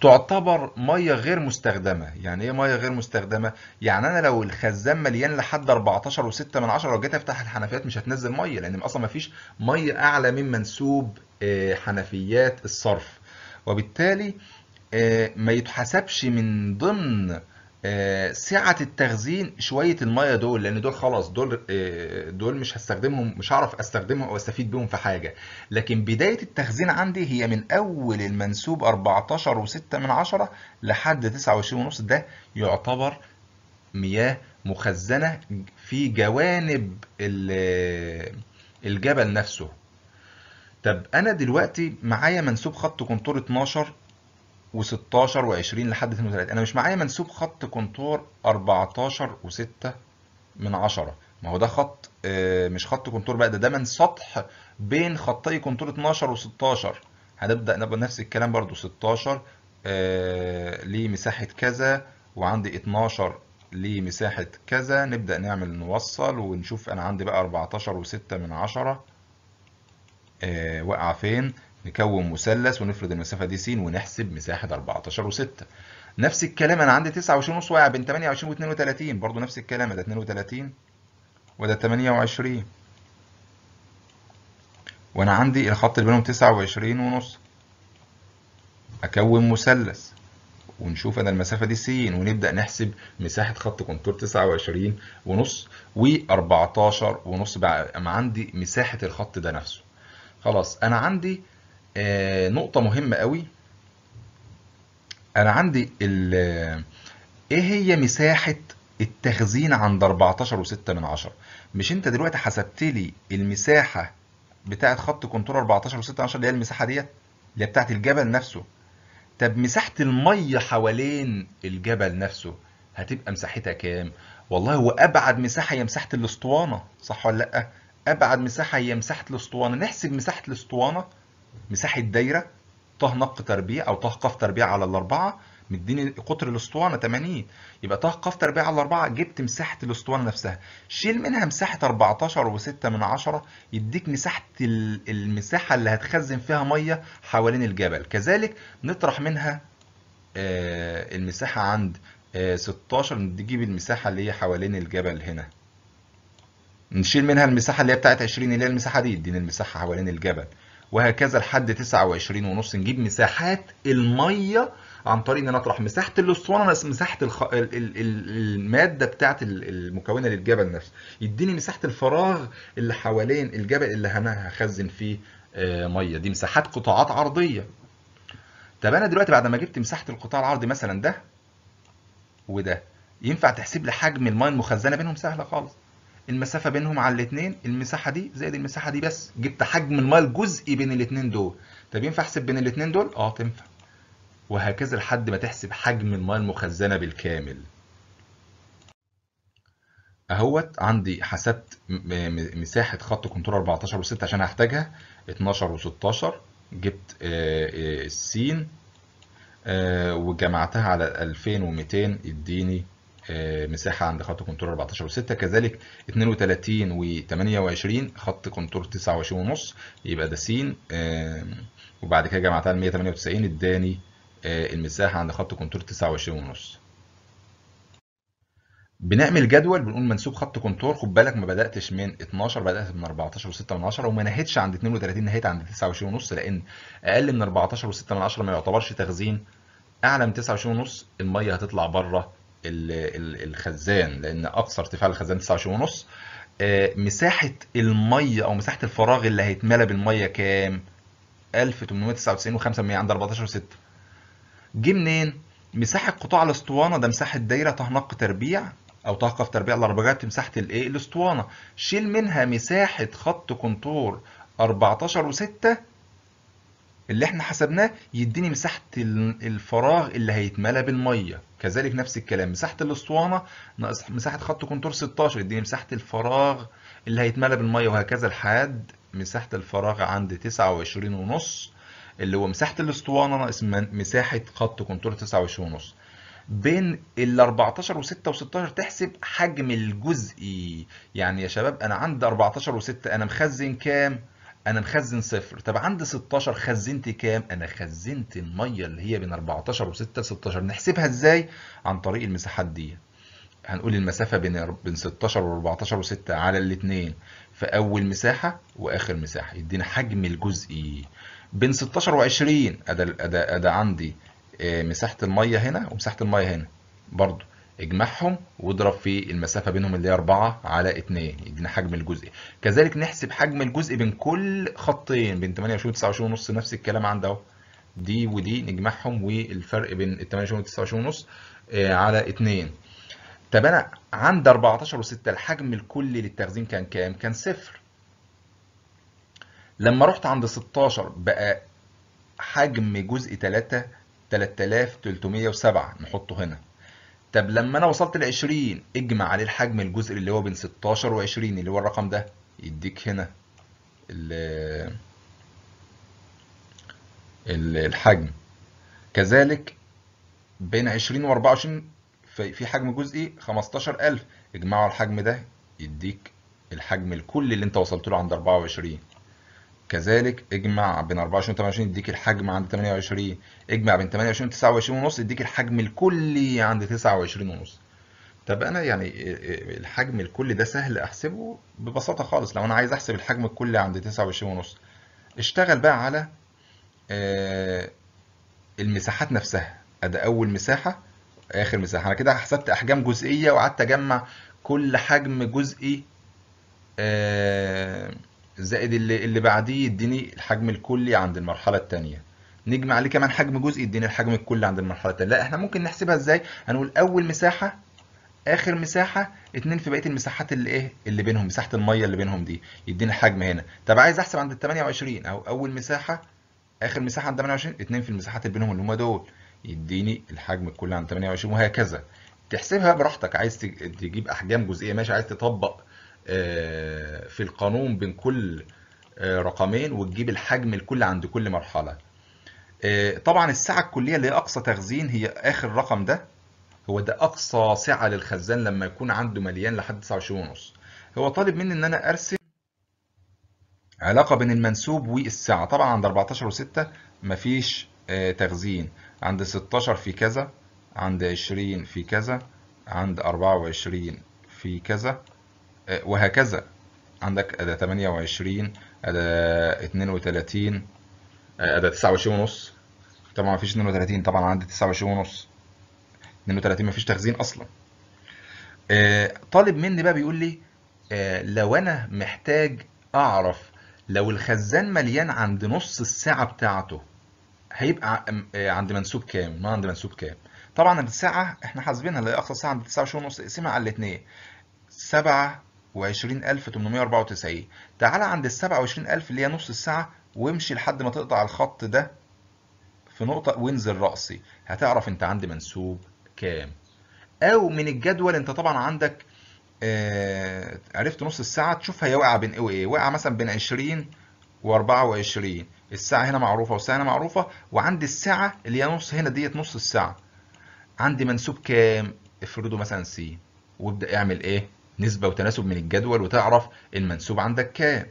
تعتبر ميه غير مستخدمه يعني ايه ميه غير مستخدمه يعني انا لو الخزان مليان لحد 14 و6 من 10 لو جيت افتح الحنفيات مش هتنزل ميه لان اصلا ما فيش ميه اعلى من منسوب آه، حنفيات الصرف وبالتالي آه، ما يتحسبش من ضمن آه، سعة التخزين شوية المية دول لأن دول خلاص دول آه، دول مش هستخدمهم مش هعرف أستخدمهم أو أستفيد بيهم في حاجة لكن بداية التخزين عندي هي من أول المنسوب 14 و6 من عشرة لحد 29.5 ده يعتبر مياه مخزنة في جوانب آه، الجبل نفسه طب أنا دلوقتي معايا منسوب خط كنتور 12 و16 و20 لحد 32 انا مش معايا منسوب خط كونتور 14 و6 من 10 ما هو ده خط آه، مش خط كونتور بقى ده ده من سطح بين خطي كونتور 12 و16 هنبدا نبقى نفس الكلام برضو 16 آه، لمساحه كذا وعندي 12 لمساحه كذا نبدا نعمل نوصل ونشوف انا عندي بقى 14 و6 من 10 آه، واقعه فين نكون مثلث ونفرض المسافه دي س ونحسب مساحه 14 و6 نفس الكلام انا عندي 29 ونص واقع بين 28 و32 برضه نفس الكلام ده 32 وده 28 وانا عندي الخط اللي بينهم 29 ونص اكون مثلث ونشوف انا المسافه دي س ونبدا نحسب مساحه خط كونتور 29 ونص و14 ونص بقى عندي مساحه الخط ده نفسه خلاص انا عندي آه، نقطة مهمة قوي أنا عندي إيه هي مساحة التخزين عند 14 و6 من 10 مش أنت دلوقتي حسبت لي المساحة بتاعة خط كنترول 14 و6 من 10 اللي هي المساحة ديت اللي هي بتاعة الجبل نفسه طب مساحة المية حوالين الجبل نفسه هتبقى مساحتها كام؟ والله هو أبعد مساحة هي مساحة الأسطوانة صح ولا لأ؟ أبعد مساحة هي مساحة الأسطوانة نحسب مساحة الأسطوانة مساحه دايره طه نق تربيع او طه قاف تربيع على الاربعه مديني قطر الاسطوانه 80 يبقى طه قاف تربيع على الاربعه جبت مساحه الاسطوانه نفسها شيل منها مساحه 14 و6 من 10 يديك مساحه المساحه اللي هتخزن فيها ميه حوالين الجبل كذلك نطرح منها آه، المساحه عند 16 آه، نجيب المساحه اللي هي حوالين الجبل هنا نشيل منها المساحه اللي هي بتاعت 20 اللي هي المساحه دي اديني المساحه حوالين الجبل وهكذا لحد 29 ونص نجيب مساحات الميه عن طريق ان انا اطرح مساحه الاسطوانه ناقص مساحه الخ... ال... ال... الماده بتاعه المكونه للجبل نفسه يديني مساحه الفراغ اللي حوالين الجبل اللي انا هخزن فيه آه، ميه دي مساحات قطاعات عرضيه طب انا دلوقتي بعد ما جبت مساحه القطاع العرضي مثلا ده وده ينفع تحسب لي حجم الميه المخزنه بينهم سهله خالص المسافه بينهم على الاثنين المساحه دي زائد المساحه دي بس جبت حجم الميه الجزئي بين الاثنين دول طب ينفع احسب بين الاثنين دول اه تنفع وهكذا لحد ما تحسب حجم المايه المخزنه بالكامل اهوت عندي حسبت مساحه خط كنترول 14 و6 عشان هحتاجها 12 و16 جبت آه، آه، السين آه، وجمعتها على 2200 اديني آه، مساحه عند خط كنتور 14 و6 كذلك 32 و28 خط كنتور 29 ونص يبقى ده س آه، وبعد كده جمعتها ل 198 اداني آه، المساحه عند خط كنتور 29 ونص بنعمل جدول بنقول منسوب خط كنتور خد بالك ما بداتش من 12 بدات من 14 و6 من 10 وما نهيتش عند 32 نهيت عند 29 ونص لان اقل من 14 و6 من 10 ما يعتبرش تخزين اعلى من 29 ونص الميه هتطلع بره الخزان لان اقصى ارتفاع للخزان 29 ونص آه، مساحه الميه او مساحه الفراغ اللي هيتملى بالميه كام 1899 و عند 14.6 جه منين مساحه قطاع الاسطوانه ده مساحه دايره تهنق تربيع او تهقف تربيع الاربعات مساحه الايه الاسطوانه شيل منها مساحه خط كنتور 14 و6 اللي احنا حسبناه يديني مساحة الفراغ اللي هيتملى بالمية كذلك نفس الكلام مساحة الاسطوانة ناقص مساحة خط كونتور 16 يديني مساحة الفراغ اللي هيتملى بالمية وهكذا لحد مساحة الفراغ عند 29 ونص اللي هو مساحة الاسطوانة ناقص مساحة خط كونتور 29 ونص بين ال 14 و6 و16 تحسب حجم الجزئي يعني يا شباب انا عند 14 و6 انا مخزن كام؟ انا مخزن صفر طب عندي 16 خزنت كام انا خزنت الميه اللي هي بين 14 و6 16 نحسبها ازاي عن طريق المساحات دي هنقول المسافه بين بين 16 و14 و6 على الاثنين في اول مساحه واخر مساحه يدينا حجم الجزئي بين 16 و20 ادي ادي عندي آه، مساحه الميه هنا ومساحه الميه هنا برضو اجمعهم واضرب في المسافة بينهم اللي هي 4 على 2 يدينا حجم الجزء كذلك نحسب حجم الجزء بين كل خطين بين 28 و 29 ونص نفس الكلام عند اهو دي ودي نجمعهم والفرق بين ال 28 و 29 ونص آه، على 2 طب انا عند 14 و6 الحجم الكلي للتخزين كان كام؟ كان صفر لما رحت عند 16 بقى حجم جزء 3 3307 نحطه هنا طب لما انا وصلت ل 20 اجمع عليه الحجم الجزء اللي هو بين 16 و 20 اللي هو الرقم ده يديك هنا ال الحجم كذلك بين 20 و 24 في حجم جزئي 15000 اجمعوا الحجم ده يديك الحجم الكلي اللي انت وصلت له عند 24 كذلك اجمع بين 24 و 28 يديك الحجم عند 28 اجمع بين 28 و 29 ونص يديك الحجم الكلي عند 29 ونص طب انا يعني إيه، إيه، الحجم الكلي ده سهل احسبه ببساطه خالص لو انا عايز احسب الحجم الكلي عند 29 ونص اشتغل بقى على آه، المساحات نفسها ادي اول مساحه اخر مساحه انا كده حسبت احجام جزئيه وقعدت اجمع كل حجم جزئي آه زائد اللي اللي بعديه يديني الحجم الكلي عند المرحلة التانية نجمع عليه كمان حجم جزء يديني الحجم الكلي عند المرحلة التانية لا احنا ممكن نحسبها ازاي هنقول اول مساحة اخر مساحة اتنين في بقية المساحات اللي ايه اللي بينهم مساحة المية اللي بينهم دي يديني الحجم هنا طب عايز احسب عند ال 28 او اول مساحة اخر مساحة عند 28 اتنين في المساحات اللي بينهم اللي هم دول يديني الحجم الكلي عند 28 وهكذا تحسبها براحتك عايز تجيب احجام جزئية ماشي عايز تطبق آه، في القانون بين كل آه، رقمين وتجيب الحجم الكل عند كل مرحلة آه، طبعا السعة الكلية اللي هي أقصى تخزين هي آخر رقم ده هو ده أقصى سعة للخزان لما يكون عنده مليان لحد 29.5 هو طالب مني إن أنا أرسم علاقة بين المنسوب والسعة طبعا عند 14 و6 مفيش تخزين عند 16 في كذا عند 20 في كذا عند 24 في كذا وهكذا عندك أداة 28 أداة 32 آه، أداة 29 ونص طبعا مفيش 32 طبعا عندي 29 ونص 32 مفيش تخزين أصلا آه، طالب مني بقى بيقول لي آه، لو أنا محتاج أعرف لو الخزان مليان عند نص الساعة بتاعته هيبقى عند منسوب كام؟ ما عند منسوب كام؟ طبعا الساعة احنا حاسبينها اللي هي أقصى ساعة عند 29 ونص اقسمها على الاتنين 7 20894 تعال عند ال 27000 اللي هي نص الساعة وامشي لحد ما تقطع الخط ده في نقطة وانزل رأسي هتعرف انت عند منسوب كام او من الجدول انت طبعا عندك آه عرفت نص الساعة تشوف هي واقعة بين ايه وايه واقعة مثلا بين 20 و24 الساعة هنا معروفة والساعة هنا معروفة وعندي الساعة اللي هي نص هنا ديت نص الساعة عندي منسوب كام افرضه مثلا سي وابدأ اعمل ايه نسبة وتناسب من الجدول وتعرف المنسوب عندك كام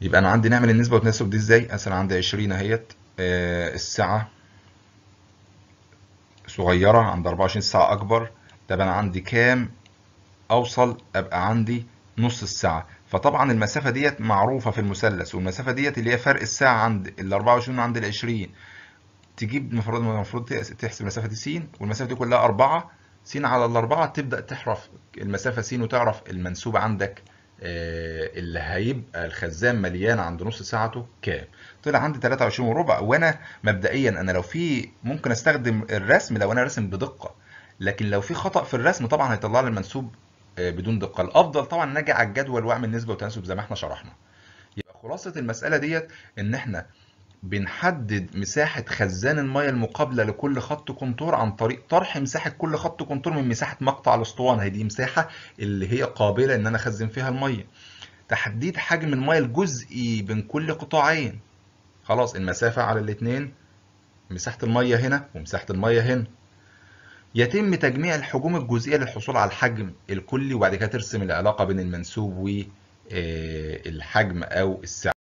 يبقى انا عندي نعمل النسبة والتناسب دي ازاي مثلا عندي 20 اهيت آه، الساعة صغيرة عند 24 ساعة اكبر طب انا عندي كام اوصل ابقى عندي نص الساعة فطبعا المسافة ديت معروفة في المثلث والمسافة ديت اللي هي فرق الساعة عند ال 24 عند ال 20 تجيب المفروض المفروض تحسب المسافة دي س والمسافة دي كلها 4 س على الأربعة تبدأ تحرف المسافة س وتعرف المنسوب عندك آه، اللي هيبقى الخزان مليان عند نص ساعته كام طلع عندي 23 وربع وانا مبدئيا انا لو في ممكن استخدم الرسم لو انا راسم بدقه لكن لو في خطا في الرسم طبعا هيطلع لي المنسوب آه، بدون دقه الافضل طبعا ان اجي على الجدول واعمل نسبه وتناسب زي ما احنا شرحنا يبقى خلاصه المساله ديت ان احنا بنحدد مساحة خزان المية المقابلة لكل خط كنتور عن طريق طرح مساحة كل خط كنتور من مساحة مقطع الأسطوانة هي دي مساحة اللي هي قابلة إن أنا أخزن فيها المية تحديد حجم المية الجزئي بين كل قطاعين خلاص المسافة على الاتنين مساحة المية هنا ومساحة المية هنا يتم تجميع الحجوم الجزئية للحصول على الحجم الكلي وبعد كده ترسم العلاقة بين المنسوب والحجم آه، أو السعة